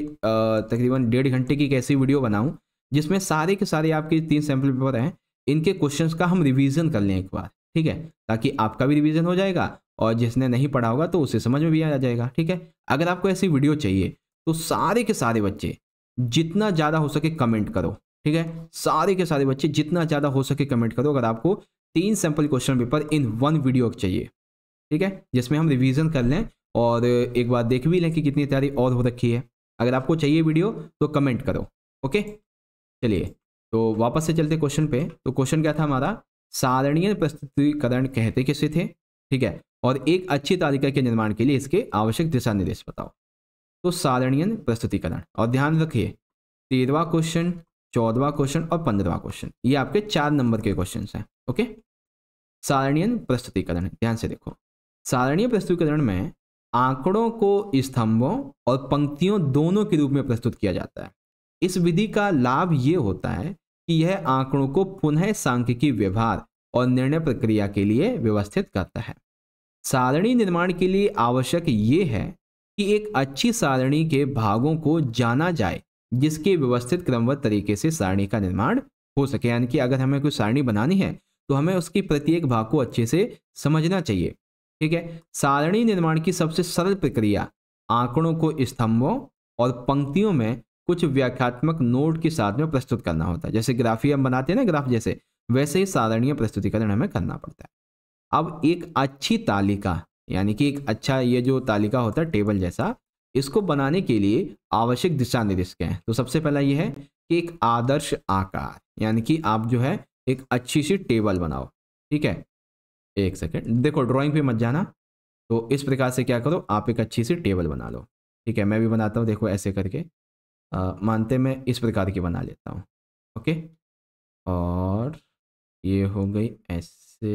तकरीबन डेढ़ घंटे की एक ऐसी वीडियो बनाऊं जिसमें सारे के सारे आपके तीन सैंपल पेपर हैं इनके क्वेश्चंस का हम रिवीजन कर लें एक बार ठीक है ताकि आपका भी रिवीजन हो जाएगा और जिसने नहीं पढ़ा होगा तो उसे समझ में भी आ जाएगा ठीक है अगर आपको ऐसी वीडियो चाहिए तो सारे के सारे बच्चे जितना ज़्यादा हो सके कमेंट करो ठीक है सारे के सारे बच्चे जितना ज़्यादा हो सके कमेंट करो अगर आपको तीन sample question paper in one video चाहिए ठीक है जिसमें हम रिवीजन कर लें और एक बार देख भी लें कि कितनी तैयारी और हो रखी है अगर आपको चाहिए वीडियो तो कमेंट करो ओके चलिए तो वापस से चलते क्वेश्चन पे तो क्वेश्चन क्या था हमारा सारणीय प्रस्तुतिकरण कहते किसे थे ठीक है और एक अच्छी तालिका के निर्माण के लिए इसके आवश्यक दिशा निर्देश बताओ तो सारणीयन प्रस्तुतिकरण और ध्यान रखिए तेरवा क्वेश्चन चौदवा क्वेश्चन और पंद्रवा क्वेश्चन ये आपके चार नंबर के क्वेश्चन हैं ओके सारणीयन प्रस्तुतिकरण ध्यान से देखो सारणीय प्रस्तुतिकरण में आंकड़ों को स्तंभों और पंक्तियों दोनों के रूप में प्रस्तुत किया जाता है इस विधि का लाभ ये होता है कि यह आंकड़ों को पुनः सांख्यिकी व्यवहार और निर्णय प्रक्रिया के लिए व्यवस्थित करता है सारणी निर्माण के लिए आवश्यक ये है कि एक अच्छी सारणी के भागों को जाना जाए जिसके व्यवस्थित क्रमवत तरीके से सारणी का निर्माण हो सके यानी कि अगर हमें कोई सारणी बनानी है तो हमें उसकी प्रत्येक भाग को अच्छे से समझना चाहिए ठीक है सारणी निर्माण की सबसे सरल प्रक्रिया आंकड़ों को स्तंभों और पंक्तियों में कुछ व्याख्यात्मक नोट के साथ में प्रस्तुत करना होता है जैसे ग्राफी हम बनाते हैं ना ग्राफ जैसे वैसे ही सारणीय प्रस्तुतिकरण हमें करना पड़ता है अब एक अच्छी तालिका यानी कि एक अच्छा ये जो तालिका होता है टेबल जैसा इसको बनाने के लिए आवश्यक दिशा निर्देश क्या है तो सबसे पहला ये है कि एक आदर्श आकार यानी कि आप जो है एक अच्छी सी टेबल बनाओ ठीक है एक सेकेंड देखो ड्राइंग पे मत जाना तो इस प्रकार से क्या करो आप एक अच्छी सी टेबल बना लो ठीक है मैं भी बनाता हूँ देखो ऐसे करके मानते मैं इस प्रकार की बना लेता हूँ ओके और ये हो गई ऐसे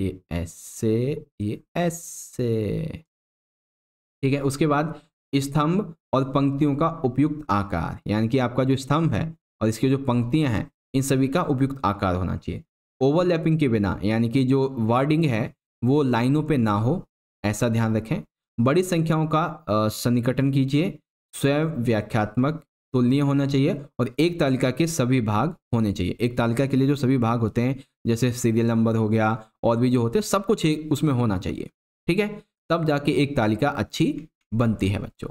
ये एस से ये एस से ठीक है उसके बाद स्तंभ और पंक्तियों का उपयुक्त आकार यानी कि आपका जो स्तंभ है और इसके जो पंक्तियां हैं इन सभी का उपयुक्त आकार होना चाहिए ओवरलैपिंग के बिना यानी कि जो वर्डिंग है वो लाइनों पे ना हो ऐसा ध्यान रखें बड़ी संख्याओं का सन्निकटन कीजिए स्वयं व्याख्यात्मक तुलनीय होना चाहिए और एक तालिका के सभी भाग होने चाहिए एक तालिका के लिए जो सभी भाग होते हैं जैसे सीरियल नंबर हो गया और भी जो होते हैं सब कुछ उसमें होना चाहिए ठीक है तब जाके एक तालिका अच्छी बनती है बच्चों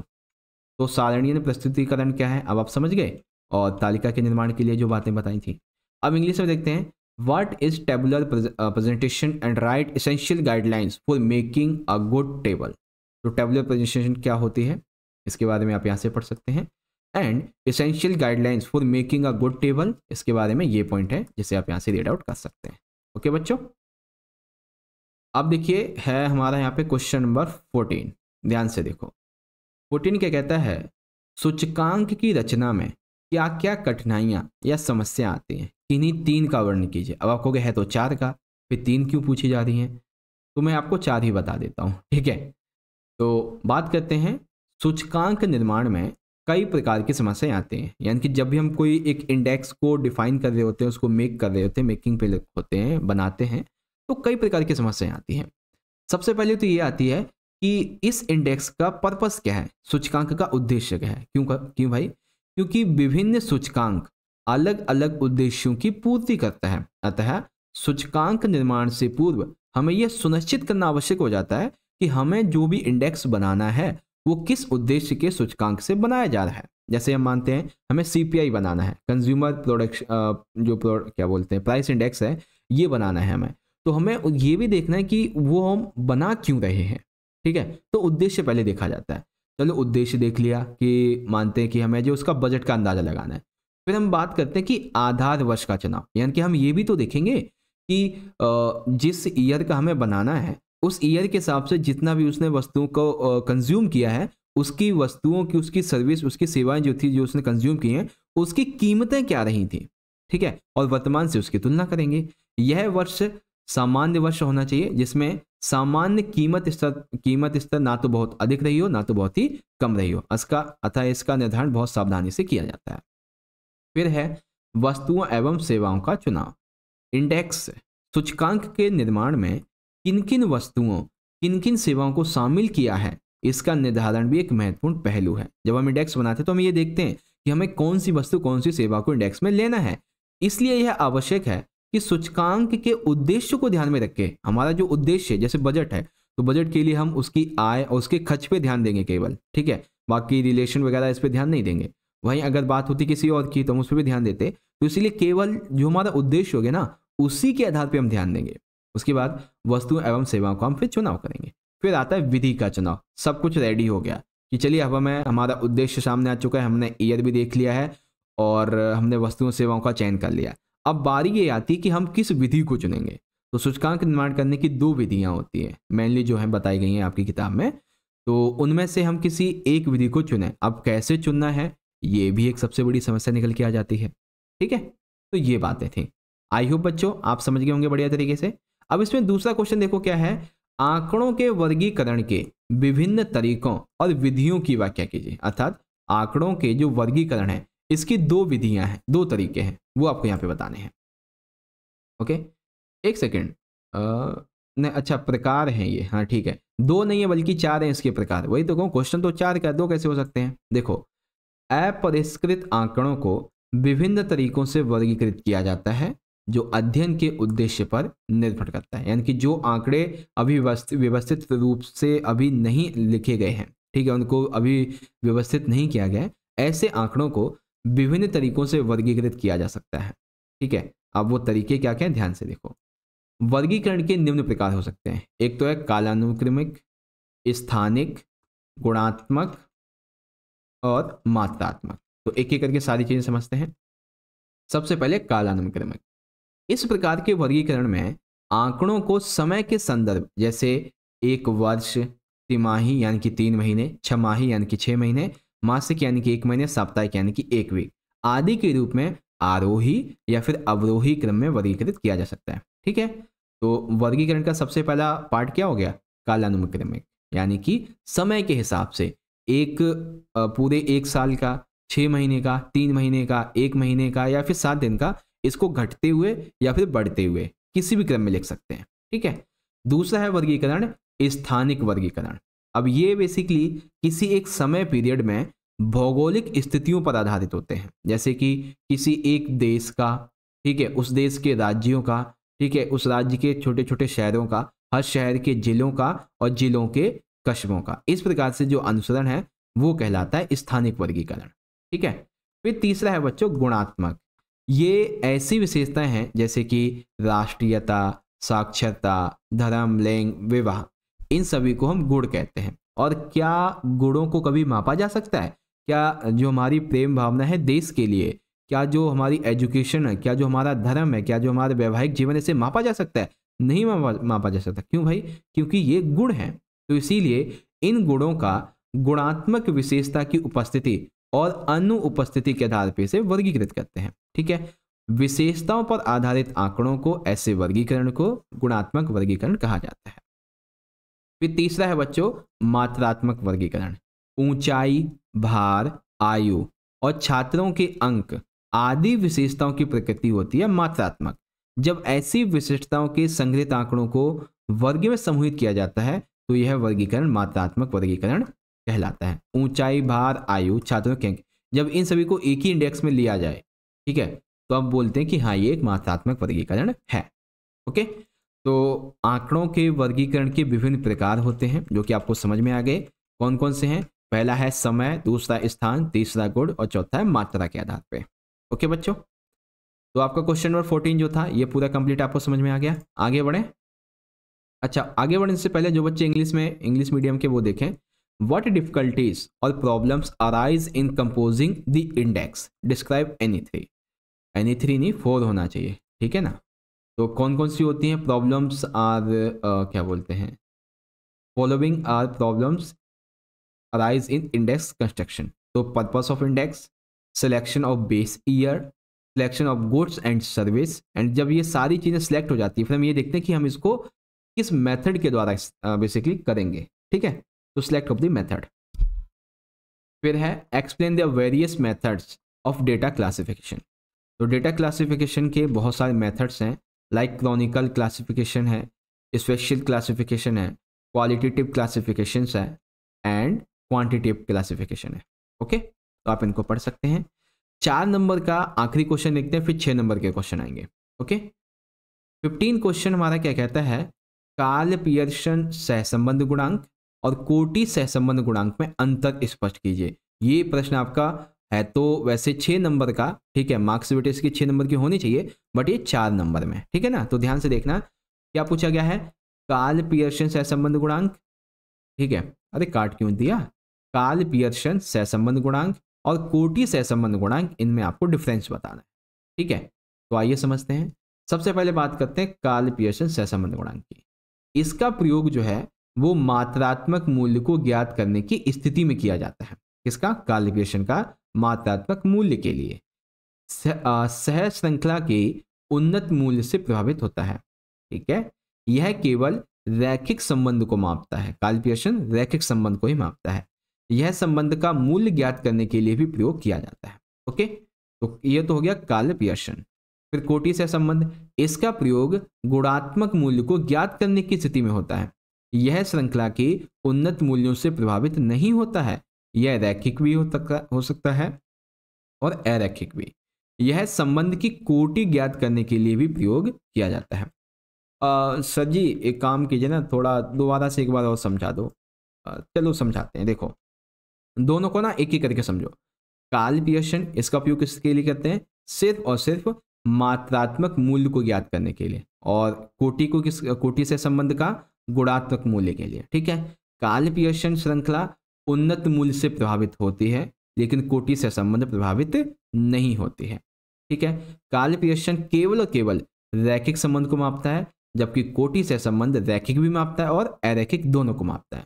तो सारणीय प्रस्तुतिकरण क्या है अब आप समझ गए और तालिका के निर्माण के लिए जो बातें बताई थी अब इंग्लिश में देखते हैं what is tabular presentation and write essential guidelines for making a good table तो टेबुलर प्रेजेंटेशन क्या होती है इसके बारे में आप यहाँ से पढ़ सकते हैं and essential guidelines for making a good table इसके बारे में ये पॉइंट है जिसे आप यहाँ से रीड आउट कर सकते हैं ओके okay, बच्चों अब देखिए है हमारा यहाँ पे क्वेश्चन नंबर फोर्टीन ध्यान से देखो फोर्टीन क्या कहता है सूचकांक की रचना में क्या क्या कठिनाइयाँ या समस्या आती हैं किन्हीं तीन का वर्णन कीजिए अब आपको क्या है तो चार का फिर तीन क्यों पूछी जा रही हैं तो मैं आपको चार ही बता देता हूँ ठीक है तो बात करते हैं सूचकांक निर्माण में कई प्रकार की समस्याएं आते हैं यानी कि जब भी हम कोई एक इंडेक्स को डिफाइन कर रहे होते हैं उसको मेक कर रहे होते हैं मेकिंग पे होते हैं बनाते हैं तो कई प्रकार की समस्याएं आती हैं सबसे पहले तो ये आती है कि इस इंडेक्स का पर्पस क्या है सूचकांक का उद्देश्य क्या है क्यों क्यों भाई क्योंकि विभिन्न सूचकांक अलग अलग उद्देश्यों की पूर्ति करता है अतः सूचकांक निर्माण से पूर्व हमें यह सुनिश्चित करना आवश्यक हो जाता है कि हमें जो भी इंडेक्स बनाना है वो किस उद्देश्य के सूचकांक से बनाया जा रहा है जैसे हम मानते हैं हमें सी बनाना है कंज्यूमर प्रोडक्श जो क्या बोलते हैं प्राइस इंडेक्स है ये बनाना है हमें तो हमें ये भी देखना है कि वो हम बना क्यों रहे हैं ठीक है तो उद्देश्य पहले देखा जाता है चलो उद्देश्य देख लिया कि मानते हैं कि हमें जो उसका बजट का अंदाजा लगाना है फिर हम बात करते हैं कि आधार वर्ष का चुनाव यानी कि हम ये भी तो देखेंगे कि जिस ईयर का हमें बनाना है उस ईयर के हिसाब से जितना भी उसने वस्तुओं को कंज्यूम किया है उसकी वस्तुओं की उसकी सर्विस उसकी सेवाएं जो थी जो उसने कंज्यूम की हैं उसकी कीमतें क्या रही थी ठीक है और वर्तमान से उसकी तुलना करेंगे यह वर्ष सामान्य वर्ष होना चाहिए जिसमें सामान्य कीमत स्तर कीमत स्तर ना तो बहुत अधिक रही हो ना तो बहुत ही कम रही हो इसका अतः इसका निर्धारण बहुत सावधानी से किया जाता है फिर है वस्तुओं एवं सेवाओं का चुनाव इंडेक्स सूचकांक के निर्माण में किन किन वस्तुओं किन किन सेवाओं को शामिल किया है इसका निर्धारण भी एक महत्वपूर्ण पहलू है जब हम इंडेक्स बनाते हैं तो हम ये देखते हैं कि हमें कौन सी वस्तु कौन सी सेवा को इंडेक्स में लेना है इसलिए यह आवश्यक है कि सूचकांक के उद्देश्य को ध्यान में रखें हमारा जो उद्देश्य जैसे बजट है तो बजट के लिए हम उसकी आय और उसके खर्च पे ध्यान देंगे केवल ठीक है बाकी रिलेशन वगैरह इस पर ध्यान नहीं देंगे वहीं अगर बात होती किसी और की तो हम उस पर भी ध्यान देते तो इसीलिए केवल जो हमारा उद्देश्य हो गया ना उसी के आधार पर हम ध्यान देंगे उसके बाद वस्तु एवं सेवाओं का हम फिर चुनाव करेंगे फिर आता है विधि का चुनाव सब कुछ रेडी हो गया कि चलिए अब हमें हमारा उद्देश्य सामने आ चुका है हमने ईयर भी देख लिया है और हमने वस्तुओं सेवाओं का चयन कर लिया अब बारी ये आती है कि हम किस विधि को चुनेंगे तो सूचकांक निर्माण करने की दो विधियाँ होती हैं मेनली जो है बताई गई हैं आपकी किताब में तो उनमें से हम किसी एक विधि को चुने अब कैसे चुनना है ये भी एक सबसे बड़ी समस्या निकल के आ जाती है ठीक है तो ये बातें थी आई होप बच्चों आप समझ गए होंगे बढ़िया तरीके से अब इसमें दूसरा क्वेश्चन देखो क्या है आंकड़ों के वर्गीकरण के विभिन्न तरीकों और विधियों की व्याख्या कीजिए अर्थात आंकड़ों के जो वर्गीकरण है इसकी दो विधियां हैं दो तरीके हैं वो आपको यहाँ पे बताने हैं ओके एक सेकेंड नहीं अच्छा प्रकार है ये हाँ ठीक है दो नहीं है बल्कि चार हैं इसके प्रकार वही तो कहूँ क्वेश्चन तो चार का दो कैसे हो सकते हैं देखो अपरिष्कृत आंकड़ों को विभिन्न तरीकों से वर्गीकृत किया जाता है जो अध्ययन के उद्देश्य पर निर्भर करता है यानी कि जो आंकड़े अभी व्यवस्थित रूप से अभी नहीं लिखे गए हैं ठीक है उनको अभी व्यवस्थित नहीं किया गया ऐसे आंकड़ों को विभिन्न तरीकों से वर्गीकृत किया जा सकता है ठीक है अब वो तरीके क्या क्या ध्यान से देखो वर्गीकरण के निम्न प्रकार हो सकते हैं एक तो है कालानुक्रमिक स्थानिक गुणात्मक और मात्रात्मक तो एक एक करके सारी चीज़ें समझते हैं सबसे पहले कालानुक्रमिक इस प्रकार के वर्गीकरण में आंकड़ों को समय के संदर्भ जैसे एक वर्ष तिमाही यानी कि तीन महीने छमाही यानी कि छः महीने मासिक यानी कि एक महीने साप्ताहिक यानी कि एक वीक आदि के रूप में आरोही या फिर अवरोही क्रम में वर्गीकृत किया जा सकता है ठीक है तो वर्गीकरण का सबसे पहला पार्ट क्या हो गया कालानुक्रमिक यानी कि समय के हिसाब से एक पूरे एक साल का छः महीने का तीन महीने का एक महीने का या फिर सात दिन का इसको घटते हुए या फिर बढ़ते हुए किसी भी क्रम में लिख सकते हैं ठीक है दूसरा है वर्गीकरण स्थानिक वर्गीकरण अब ये बेसिकली किसी एक समय पीरियड में भौगोलिक स्थितियों पर आधारित होते हैं जैसे कि किसी एक देश का ठीक है उस देश के राज्यों का ठीक है उस राज्य के छोटे छोटे शहरों का हर शहर के जिलों का और जिलों के कस्बों का इस प्रकार से जो अनुसरण है वो कहलाता है स्थानिक वर्गीकरण ठीक है फिर तीसरा है बच्चों गुणात्मक ये ऐसी विशेषताएं हैं जैसे कि राष्ट्रीयता साक्षरता धर्म लिंग विवाह इन सभी को हम गुण कहते हैं और क्या गुणों को कभी मापा जा सकता है क्या जो हमारी प्रेम भावना है देश के लिए क्या जो हमारी एजुकेशन है क्या जो हमारा धर्म है क्या जो हमारा वैवाहिक जीवन इसे मापा जा सकता है नहीं मापा मापा जा सकता क्यों भाई क्योंकि ये गुण हैं तो इसीलिए इन गुणों का गुणात्मक विशेषता की उपस्थिति और अनुपस्थिति के आधार पर इसे वर्गीकृत करते हैं ठीक है विशेषताओं पर आधारित आंकड़ों को ऐसे वर्गीकरण को गुणात्मक वर्गीकरण कहा जाता है फिर तीसरा है बच्चों मात्रात्मक वर्गीकरण ऊंचाई भार आयु और छात्रों के अंक आदि विशेषताओं की प्रकृति होती है मात्रात्मक जब ऐसी विशेषताओं के संग्रहित आंकड़ों को वर्ग में समूहित किया जाता है तो यह वर्गीकरण मात्रात्मक वर्गीकरण कहलाता है ऊंचाई भार आयु छात्रों के अंक जब इन सभी को एक ही इंडेक्स में लिया जाए ठीक है तो आप बोलते हैं कि हाँ ये एक मात्रात्मक वर्गीकरण है ओके तो आंकड़ों के वर्गीकरण के विभिन्न प्रकार होते हैं जो कि आपको समझ में आ गए कौन कौन से हैं पहला है समय दूसरा स्थान तीसरा गुण और चौथा है मात्रा के आधार पर ओके बच्चों तो आपका क्वेश्चन नंबर फोर्टीन जो था ये पूरा कंप्लीट आपको समझ में आ गया आगे बढ़ें अच्छा आगे बढ़ने से पहले जो बच्चे इंग्लिश में इंग्लिश मीडियम के वो देखें What difficulties or problems arise in composing the index? Describe any three. Any three नहीं फोर होना चाहिए ठीक है ना तो कौन कौन सी होती हैं प्रॉब्लम्स आर क्या बोलते हैं following are problems arise in index construction तो purpose of index selection of base year selection of goods and service and जब ये सारी चीज़ें सेलेक्ट हो जाती है फिर हम ये देखते हैं कि हम इसको किस मेथड के द्वारा बेसिकली करेंगे ठीक है to select of the method फिर है explain the various methods of data classification तो डेटा क्लासिफिकेशन के बहुत सारे मेथड्स हैं लाइक क्रॉनिकल क्लासिफिकेशन है स्पेशल क्लासिफिकेशन है क्वालिटेटिव क्लासिफिकेशन है एंड क्वान्टिटिव क्लासिफिकेशन है ओके तो आप इनको पढ़ सकते हैं चार नंबर का आखिरी क्वेश्चन लिखते हैं फिर छः नंबर के क्वेश्चन आएंगे ओके फिफ्टीन क्वेश्चन हमारा क्या कहता है काल पियर्सन सहसंबंध गुणांक और कोटि सहसंबंध गुणांक में अंतर स्पष्ट कीजिए ये प्रश्न आपका है तो वैसे छः नंबर का ठीक है मार्क्स वेटे इसकी छः नंबर की होनी चाहिए बट ये चार नंबर में ठीक है ना तो ध्यान से देखना क्या पूछा गया है काल पियर्सन सहसंबंध गुणांक ठीक है अरे काट क्यों दिया काल पियर्सन सहसंबंध गुणांक और कोटि सहसंबंध गुणांक इनमें आपको डिफरेंस बताना है ठीक है तो आइए समझते हैं सबसे पहले बात करते हैं काल पियर्सन सहसंबंध गुणांक की इसका प्रयोग जो है वो मात्रात्मक मूल्य को ज्ञात करने की स्थिति में किया जाता है किसका कैलिब्रेशन का मात्रात्मक मूल्य के लिए सह श्रृंखला के उन्नत मूल्य से प्रभावित होता है ठीक है यह केवल रैखिक संबंध को मापता है कैलिब्रेशन रैखिक संबंध को ही मापता है यह संबंध का मूल्य ज्ञात करने के लिए भी प्रयोग किया जाता है ओके तो यह तो हो गया कालिब्रेशन फिर कोटि से संबंध इसका प्रयोग गुणात्मक मूल्य को ज्ञात करने की स्थिति में होता है यह श्रृंखला की उन्नत मूल्यों से प्रभावित नहीं होता है यह रैखिक भी हो, हो सकता है और अरैखिक भी यह संबंध की कोटि ज्ञात करने के लिए भी प्रयोग किया जाता है आ, सर जी एक काम कीजिए ना थोड़ा दोबारा से एक बार और समझा दो चलो समझाते हैं देखो दोनों को ना एक ही करके समझो काल पियर्सन इसका उपयोग किसके लिए करते हैं सिर्फ और सिर्फ मात्रात्मक मूल्य को ज्ञात करने के लिए और कोटि को किस कोटि से संबंध का गुणात्मक मूल्य के लिए ठीक है काल पियर्सन श्रृंखला उन्नत मूल्य से प्रभावित होती है लेकिन कोटि से संबंध प्रभावित नहीं होती है ठीक है काल पियर्सन केवल और केवल रैखिक संबंध को मापता है जबकि कोटि से संबंध रैखिक भी मापता है और अरैखिक दोनों को मापता है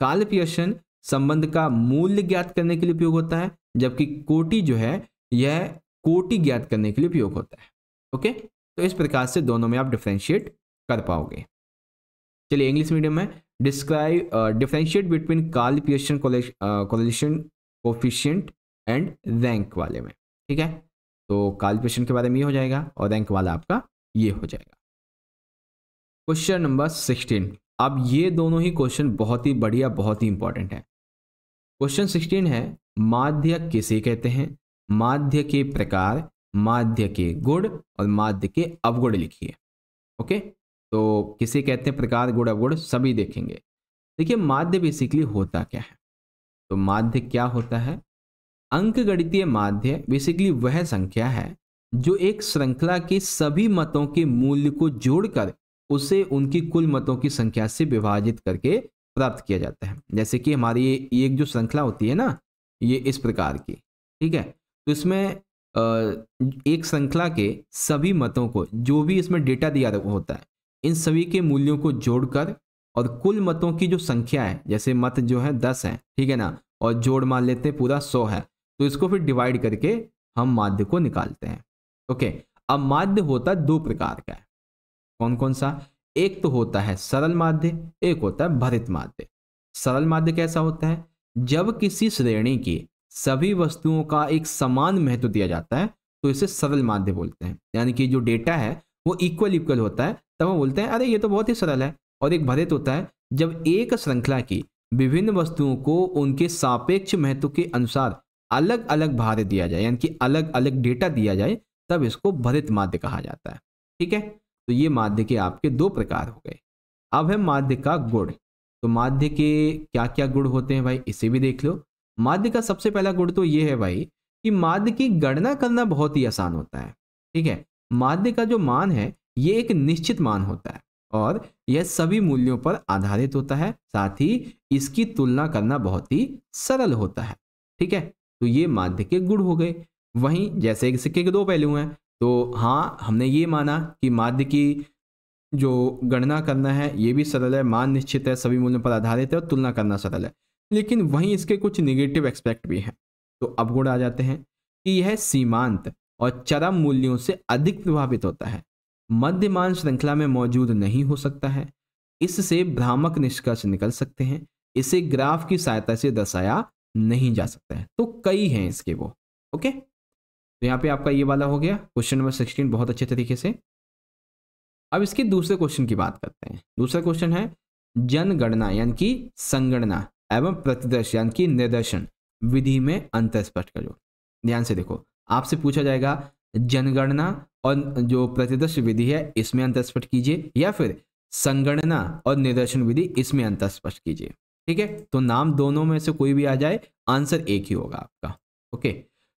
काल पियर्सन संबंध का मूल्य ज्ञात करने के लिए उपयोग होता है जबकि कोटि जो है यह कोटि ज्ञात करने के लिए उपयोग होता है ओके तो इस प्रकार से दोनों में आप डिफ्रेंशिएट कर पाओगे चलिए इंग्लिश मीडियम में describe differentiate between Karl Pearson correlation coefficient and rank वाले में ठीक है तो कार्ल पियर्सन के बारे में ये हो जाएगा और रैंक वाला आपका ये हो जाएगा क्वेश्चन नंबर सिक्सटीन अब ये दोनों ही क्वेश्चन बहुत ही बढ़िया बहुत ही इंपॉर्टेंट है क्वेश्चन सिक्सटीन है माध्य किसे कहते हैं माध्य के प्रकार माध्य के गुण और माध्य के अवगुण लिखिए ओके तो किसे कहते हैं प्रकार गुण अवगुण सभी देखेंगे देखिए माध्य बेसिकली होता क्या है तो माध्य क्या होता है अंक गणितीय माध्य बेसिकली वह संख्या है जो एक श्रृंखला के सभी मतों के मूल्य को जोड़कर उसे उनकी कुल मतों की संख्या से विभाजित करके प्राप्त किया जाता है जैसे कि हमारी ये एक जो श्रृंखला होती है ना ये इस प्रकार की ठीक है तो इसमें एक श्रृंखला के सभी मतों को जो भी इसमें डेटा दिया होता है इन सभी के मूल्यों को जोड़कर और कुल मतों की जो संख्या है जैसे मत जो है दस है ठीक है ना और जोड़ मान लेते हैं पूरा सौ है तो इसको फिर डिवाइड करके हम माध्य को निकालते हैं ओके अब माध्य होता दो प्रकार का है कौन कौन सा एक तो होता है सरल माध्य एक होता है भरित माध्य सरल माध्य कैसा होता है जब किसी श्रेणी की सभी वस्तुओं का एक समान महत्व दिया जाता है तो इसे सरल माध्य बोलते हैं यानी कि जो डेटा है वो इक्वल इक्वल होता है तब हम बोलते हैं अरे ये तो बहुत ही सरल है और एक भरित होता है जब एक श्रृंखला की विभिन्न वस्तुओं को उनके सापेक्ष महत्व के अनुसार अलग अलग भार दिया जाए यानी कि अलग अलग डेटा दिया जाए तब इसको भरित माध्य कहा जाता है ठीक है तो ये माध्य के आपके दो प्रकार हो गए अब है माध्य का गुण तो माध्य के क्या क्या गुण होते हैं भाई इसे भी देख लो माध्य का सबसे पहला गुण तो ये है भाई कि माध्य की गणना करना बहुत ही आसान होता है ठीक है माध्य का जो मान है ये एक निश्चित मान होता है और यह सभी मूल्यों पर आधारित होता है साथ ही इसकी तुलना करना बहुत ही सरल होता है ठीक है तो ये माध्य के गुण हो गए वहीं जैसे एक सिक्के के दो पहलू हैं तो हाँ हमने ये माना कि माध्य की जो गणना करना है ये भी सरल है मान निश्चित है सभी मूल्यों पर आधारित है और तुलना करना सरल है लेकिन वहीं इसके कुछ निगेटिव एक्सपेक्ट भी हैं तो अब गुण आ जाते हैं कि यह सीमांत और चरम मूल्यों से अधिक प्रभावित होता है मध्यमान श्रृंखला में मौजूद नहीं हो सकता है इससे भ्रामक निष्कर्ष निकल सकते हैं इसे ग्राफ की सहायता से दर्शाया नहीं जा सकता है तो कई हैं इसके वो ओके तो यहाँ पे आपका ये वाला हो गया क्वेश्चन नंबर सिक्सटीन बहुत अच्छे तरीके से अब इसके दूसरे क्वेश्चन की बात करते हैं दूसरा क्वेश्चन है जनगणना यानी कि संगणना एवं प्रतिदर्श यानी कि निर्दर्शन विधि में अंतर स्पष्ट करो ध्यान से देखो आपसे पूछा जाएगा जनगणना और जो प्रतिदर्श विधि है इसमें अंतर स्पष्ट कीजिए या फिर संगणना और निर्दर्शन विधि इसमें अंतर स्पष्ट कीजिए ठीक है तो नाम दोनों में से कोई भी आ जाए आंसर एक ही होगा आपका ओके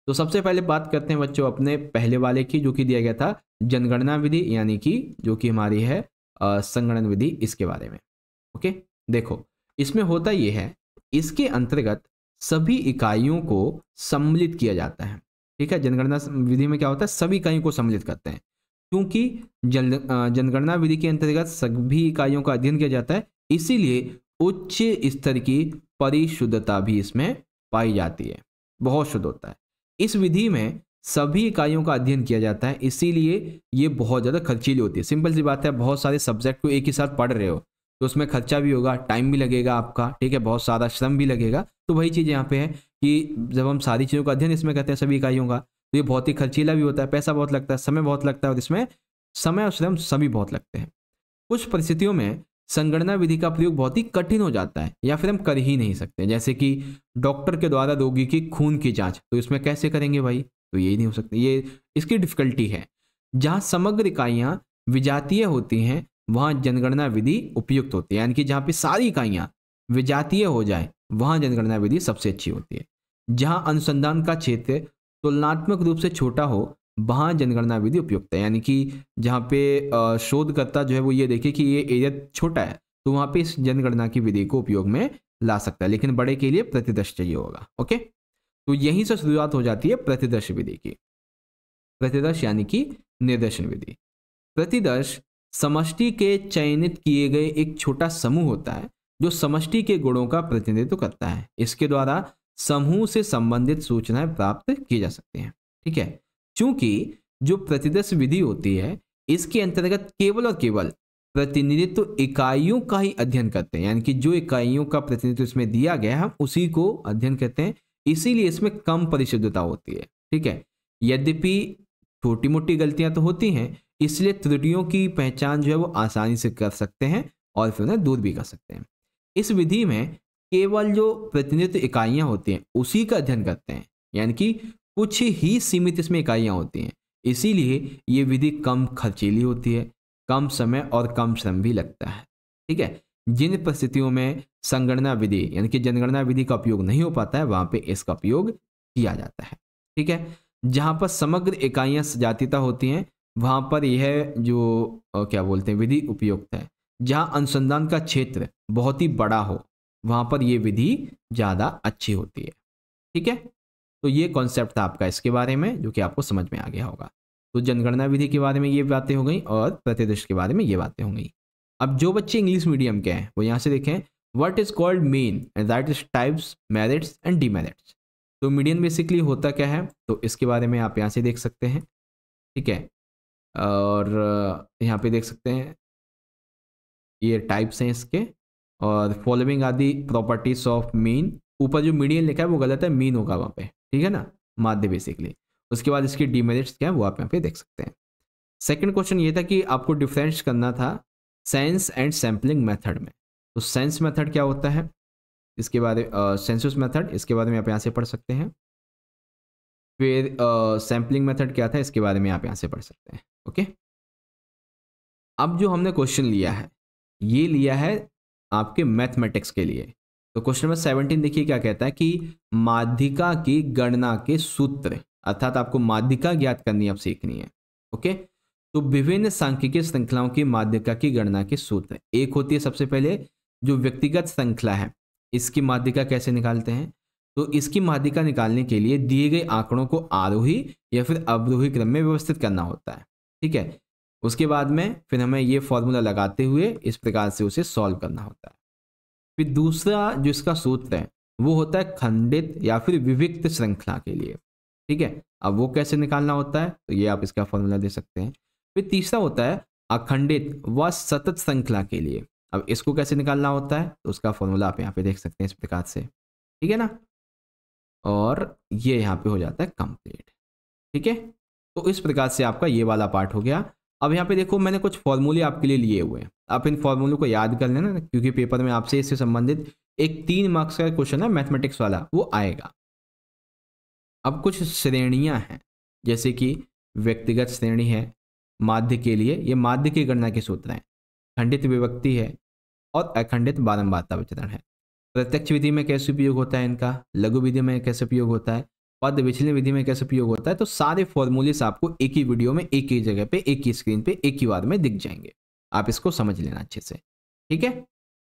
तो सबसे पहले बात करते हैं बच्चों अपने पहले वाले की जो कि दिया गया था जनगणना विधि यानी कि जो कि हमारी है संगणन विधि इसके बारे में ओके देखो इसमें होता यह है इसके अंतर्गत सभी इकाइयों को सम्मिलित किया जाता है ठीक है जनगणना विधि में क्या होता है सभी इकाइयों को सम्मिलित करते हैं क्योंकि जन जनगणना विधि के अंतर्गत सभी इकाइयों का अध्ययन किया जाता है इसीलिए उच्च स्तर की परिशुद्धता भी इसमें पाई जाती है बहुत शुद्ध होता है इस विधि में सभी इकाइयों का अध्ययन किया जाता है इसीलिए ये बहुत ज़्यादा खर्चीली होती है सिंपल सी बात है बहुत सारे सब्जेक्ट को एक ही साथ पढ़ रहे हो तो उसमें खर्चा भी होगा टाइम भी लगेगा आपका ठीक है बहुत सारा श्रम भी लगेगा तो वही चीज़ यहाँ पे है कि जब हम सारी चीज़ों का अध्ययन इसमें करते हैं सभी इकाइयों का तो ये बहुत ही खर्चीला भी होता है पैसा बहुत लगता है समय बहुत लगता है और इसमें समय और श्रम सभी बहुत लगते हैं कुछ परिस्थितियों में संगणना विधि का प्रयोग बहुत ही कठिन हो जाता है या फिर हम कर ही नहीं सकते जैसे कि डॉक्टर के द्वारा रोगी की खून की जाँच तो इसमें कैसे करेंगे भाई तो ये नहीं हो सकते ये इसकी डिफिकल्टी है जहाँ समग्र इकाइयाँ विजातीय होती हैं वहाँ जनगणना विधि उपयुक्त होती है यानी कि जहाँ पे सारी इकाइयाँ विजातीय हो जाए वहां जनगणना विधि सबसे अच्छी होती है जहां अनुसंधान का क्षेत्र तुलनात्मक रूप से छोटा हो वहां जनगणना विधि उपयुक्त है यानी कि जहां पे शोधकर्ता जो है वो ये देखे कि ये एरिया छोटा है तो वहां पे इस जनगणना की विधि को उपयोग में ला सकता है लेकिन बड़े के लिए प्रतिदर्श चाहिए होगा ओके तो यहीं से शुरुआत हो जाती है प्रतिदर्श विधि की प्रतिदर्श यानी कि निर्देशन विधि प्रतिदर्श समष्टि के चयनित किए गए एक छोटा समूह होता है जो समष्टि के गुणों का प्रतिनिधित्व करता है इसके द्वारा समूह से संबंधित सूचनाएं प्राप्त की जा सकती हैं ठीक है क्योंकि जो प्रतिदर्श विधि होती है इसके अंतर्गत केवल और केवल प्रतिनिधित्व इकाइयों का ही अध्ययन करते हैं यानी कि जो इकाइयों का प्रतिनिधित्व इसमें दिया गया है हम उसी को अध्ययन करते हैं इसीलिए इसमें कम परिशुद्धता होती है ठीक है यद्यपि छोटी मोटी गलतियां तो होती हैं इसलिए त्रुटियों की पहचान जो है वो आसानी से कर सकते हैं और फिर उन्हें दूर भी कर सकते हैं इस विधि में केवल जो प्रतिनिधित्व इकाइयाँ होती हैं उसी का अध्ययन करते हैं यानी कि कुछ ही सीमित इसमें इकाइयाँ होती हैं इसीलिए ये विधि कम खर्चीली होती है कम समय और कम श्रम भी लगता है ठीक है जिन परिस्थितियों में संगणना विधि यानी कि जनगणना विधि का उपयोग नहीं हो पाता है वहाँ पे इसका उपयोग किया जाता है ठीक है जहाँ पर समग्र इकाइयाँ सजातीता होती हैं वहाँ पर यह जो क्या बोलते हैं विधि उपयुक्त है जहाँ अनुसंधान का क्षेत्र बहुत ही बड़ा हो वहाँ पर यह विधि ज़्यादा अच्छी होती है ठीक है तो ये कॉन्सेप्ट था आपका इसके बारे में जो कि आपको समझ में आ गया होगा तो जनगणना विधि के बारे में ये बातें हो गई और प्रतिदृष्ट के बारे में ये बातें हो गई अब जो बच्चे इंग्लिश मीडियम के हैं वो यहाँ से देखें what is called mean and that is types merits and demerits तो मीडियम बेसिकली होता क्या है तो इसके बारे में आप यहाँ से देख सकते हैं ठीक है और यहाँ पे देख सकते हैं ये टाइप्स हैं इसके और फॉलोइंग आदि प्रॉपर्टीज ऑफ मीन ऊपर जो मीडियम लिखा है वो गलत है मीन होगा वहाँ पे ठीक है ना माध्य बेसिकली उसके बाद इसके डिमेरिट्स क्या है वो आप यहाँ पे देख सकते हैं सेकंड क्वेश्चन ये था कि आपको डिफ्रेंस करना था सेंस एंड सैम्पलिंग मेथड में तो सेंस मेथड क्या होता है इसके बारे सेंसस मेथड इसके बारे में आप यहाँ से पढ़ सकते हैं फिर सैम्पलिंग मेथड क्या था इसके बारे में आप यहाँ से पढ़ सकते हैं ओके अब जो हमने क्वेश्चन लिया है ये लिया है आपके मैथमेटिक्स के लिए तो क्वेश्चन नंबर सेवनटीन देखिए क्या कहता है कि माध्यिका की गणना के सूत्र अर्थात आपको माध्यिका ज्ञात करनी अब सीखनी है ओके तो विभिन्न सांख्यिकीय श्रृंखलाओं की माध्यिका की गणना के सूत्र एक होती है सबसे पहले जो व्यक्तिगत श्रृंखला है इसकी माध्यिका कैसे निकालते हैं तो इसकी माध्यिका निकालने के लिए दिए गए आंकड़ों को आरोही या फिर अवरोही क्रम में व्यवस्थित करना होता है ठीक है उसके बाद में फिर हमें ये फॉर्मूला लगाते हुए इस प्रकार से उसे सॉल्व करना होता है फिर दूसरा जो इसका सूत्र है वो होता है खंडित या फिर विविक्त श्रृंखला के लिए ठीक है अब वो कैसे निकालना होता है तो ये आप इसका फॉर्मूला दे सकते हैं फिर तीसरा होता है अखंडित व सतत श्रृंखला के लिए अब इसको कैसे निकालना होता है तो उसका फॉर्मूला आप यहाँ पे देख सकते हैं इस प्रकार से ठीक है ना और ये यहाँ पे हो जाता है कंप्लीट ठीक है तो इस प्रकार से आपका ये वाला पार्ट हो गया अब यहाँ पे देखो मैंने कुछ फॉर्मूले आपके लिए लिए हुए हैं आप इन फॉर्मूलों को याद कर लेना क्योंकि पेपर में आपसे इससे संबंधित एक तीन मार्क्स का क्वेश्चन है मैथमेटिक्स वाला वो आएगा अब कुछ श्रेणियाँ हैं जैसे कि व्यक्तिगत श्रेणी है माध्य के लिए ये माध्य की गणना के सूत्र हैं खंडित विभक्ति है और अखंडित बारंबारता विचरण है प्रत्यक्ष विधि में कैसे उपयोग होता है इनका लघु विधि में कैसे उपयोग होता है पद विचलन विधि में कैसे प्रयोग होता है तो सारे फॉर्मूलेस आपको एक ही वीडियो में एक ही जगह पे एक ही स्क्रीन पे एक ही बार में दिख जाएंगे आप इसको समझ लेना अच्छे से ठीक है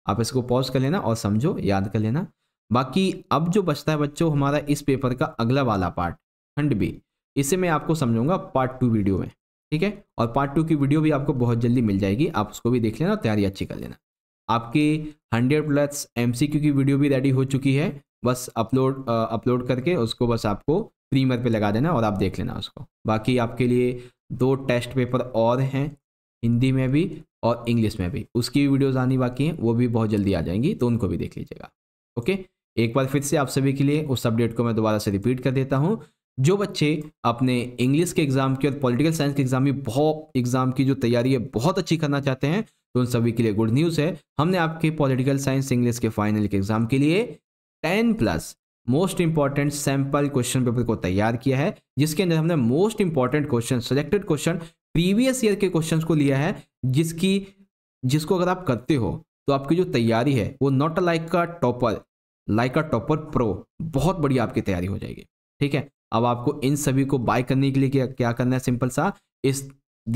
आप इसको पॉज कर लेना और समझो याद कर लेना बाकी अब जो बचता है बच्चों हमारा इस पेपर का अगला वाला पार्ट खंड बी इसे मैं आपको समझूंगा पार्ट टू वीडियो में ठीक है और पार्ट टू की वीडियो भी आपको बहुत जल्दी मिल जाएगी आप उसको भी देख लेना और तैयारी अच्छी कर लेना आपके हंड्रेड प्लस एम की वीडियो भी रेडी हो चुकी है बस अपलोड अपलोड करके उसको बस आपको प्रीमर पे लगा देना और आप देख लेना उसको बाकी आपके लिए दो टेस्ट पेपर और हैं हिंदी में भी और इंग्लिश में भी उसकी भी वीडियोज़ आनी बाकी हैं वो भी बहुत जल्दी आ जाएंगी तो उनको भी देख लीजिएगा ओके एक बार फिर से आप सभी के लिए उस अपडेट को मैं दोबारा से रिपीट कर देता हूँ जो बच्चे अपने इंग्लिश के एग्ज़ाम की और पॉलिटिकल साइंस के एग्ज़ाम की बहुत एग्ज़ाम की जो तैयारी है बहुत अच्छी करना चाहते हैं तो उन सभी के लिए गुड न्यूज़ है हमने आपके पॉलिटिकल साइंस इंग्लिश के फाइनल के एग्ज़ाम के लिए ten plus most important sample question paper को तैयार किया है जिसके अंदर हमने most important question selected question previous year के क्वेश्चन को लिया है जिसकी जिसको अगर आप करते हो तो आपकी जो तैयारी है वो नॉट लाइक का topper like a topper pro बहुत बड़ी आपकी तैयारी हो जाएगी ठीक है अब आपको इन सभी को बाय करने के लिए क्या क्या करना है सिंपल सा इस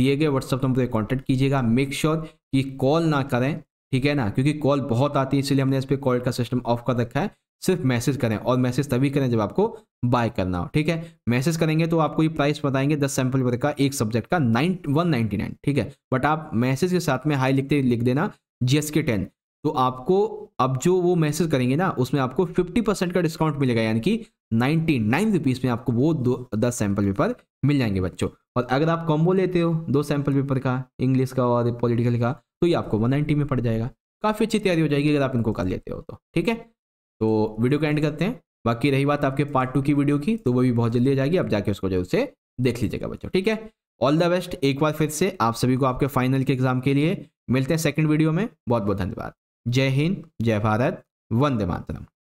दिए गए व्हाट्सअप नंबर पर कॉन्टैक्ट कीजिएगा मेक श्योर sure कि कॉल ना करें ठीक है ना क्योंकि कॉल बहुत आती है इसलिए हमने इस पर कॉल का सिस्टम ऑफ कर रखा है सिर्फ मैसेज करें और मैसेज तभी करें जब आपको बाय करना हो ठीक है मैसेज करेंगे तो आपको ये प्राइस बताएंगे दस सैंपल पेपर का एक सब्जेक्ट का नाइन वन नाइनटी नाइन ठीक है बट आप मैसेज के साथ में हाई लिखते लिख देना जीएसके टेन तो आपको अब जो वो मैसेज करेंगे ना उसमें आपको फिफ्टी परसेंट का डिस्काउंट मिलेगा यानी कि नाइन्टी नाइन रुपीज़ में आपको वो दो दस सैंपल पेपर मिल जाएंगे बच्चों और अगर आप कॉम्बो लेते हो दो सैंपल पेपर का इंग्लिश का और पॉलिटिकल का तो ये आपको वन में पड़ जाएगा काफ़ी अच्छी तैयारी हो जाएगी अगर आप इनको कर लेते हो तो ठीक है तो वीडियो का एंड करते हैं बाकी रही बात आपके पार्ट टू की वीडियो की तो वो भी बहुत जल्दी आ जाएगी आप जाके उसको जरूर से देख लीजिएगा बच्चों ठीक है ऑल द बेस्ट एक बार फिर से आप सभी को आपके फाइनल के एग्जाम के लिए मिलते हैं सेकंड वीडियो में बहुत बहुत धन्यवाद जय हिंद जय भारत वंदे मातरम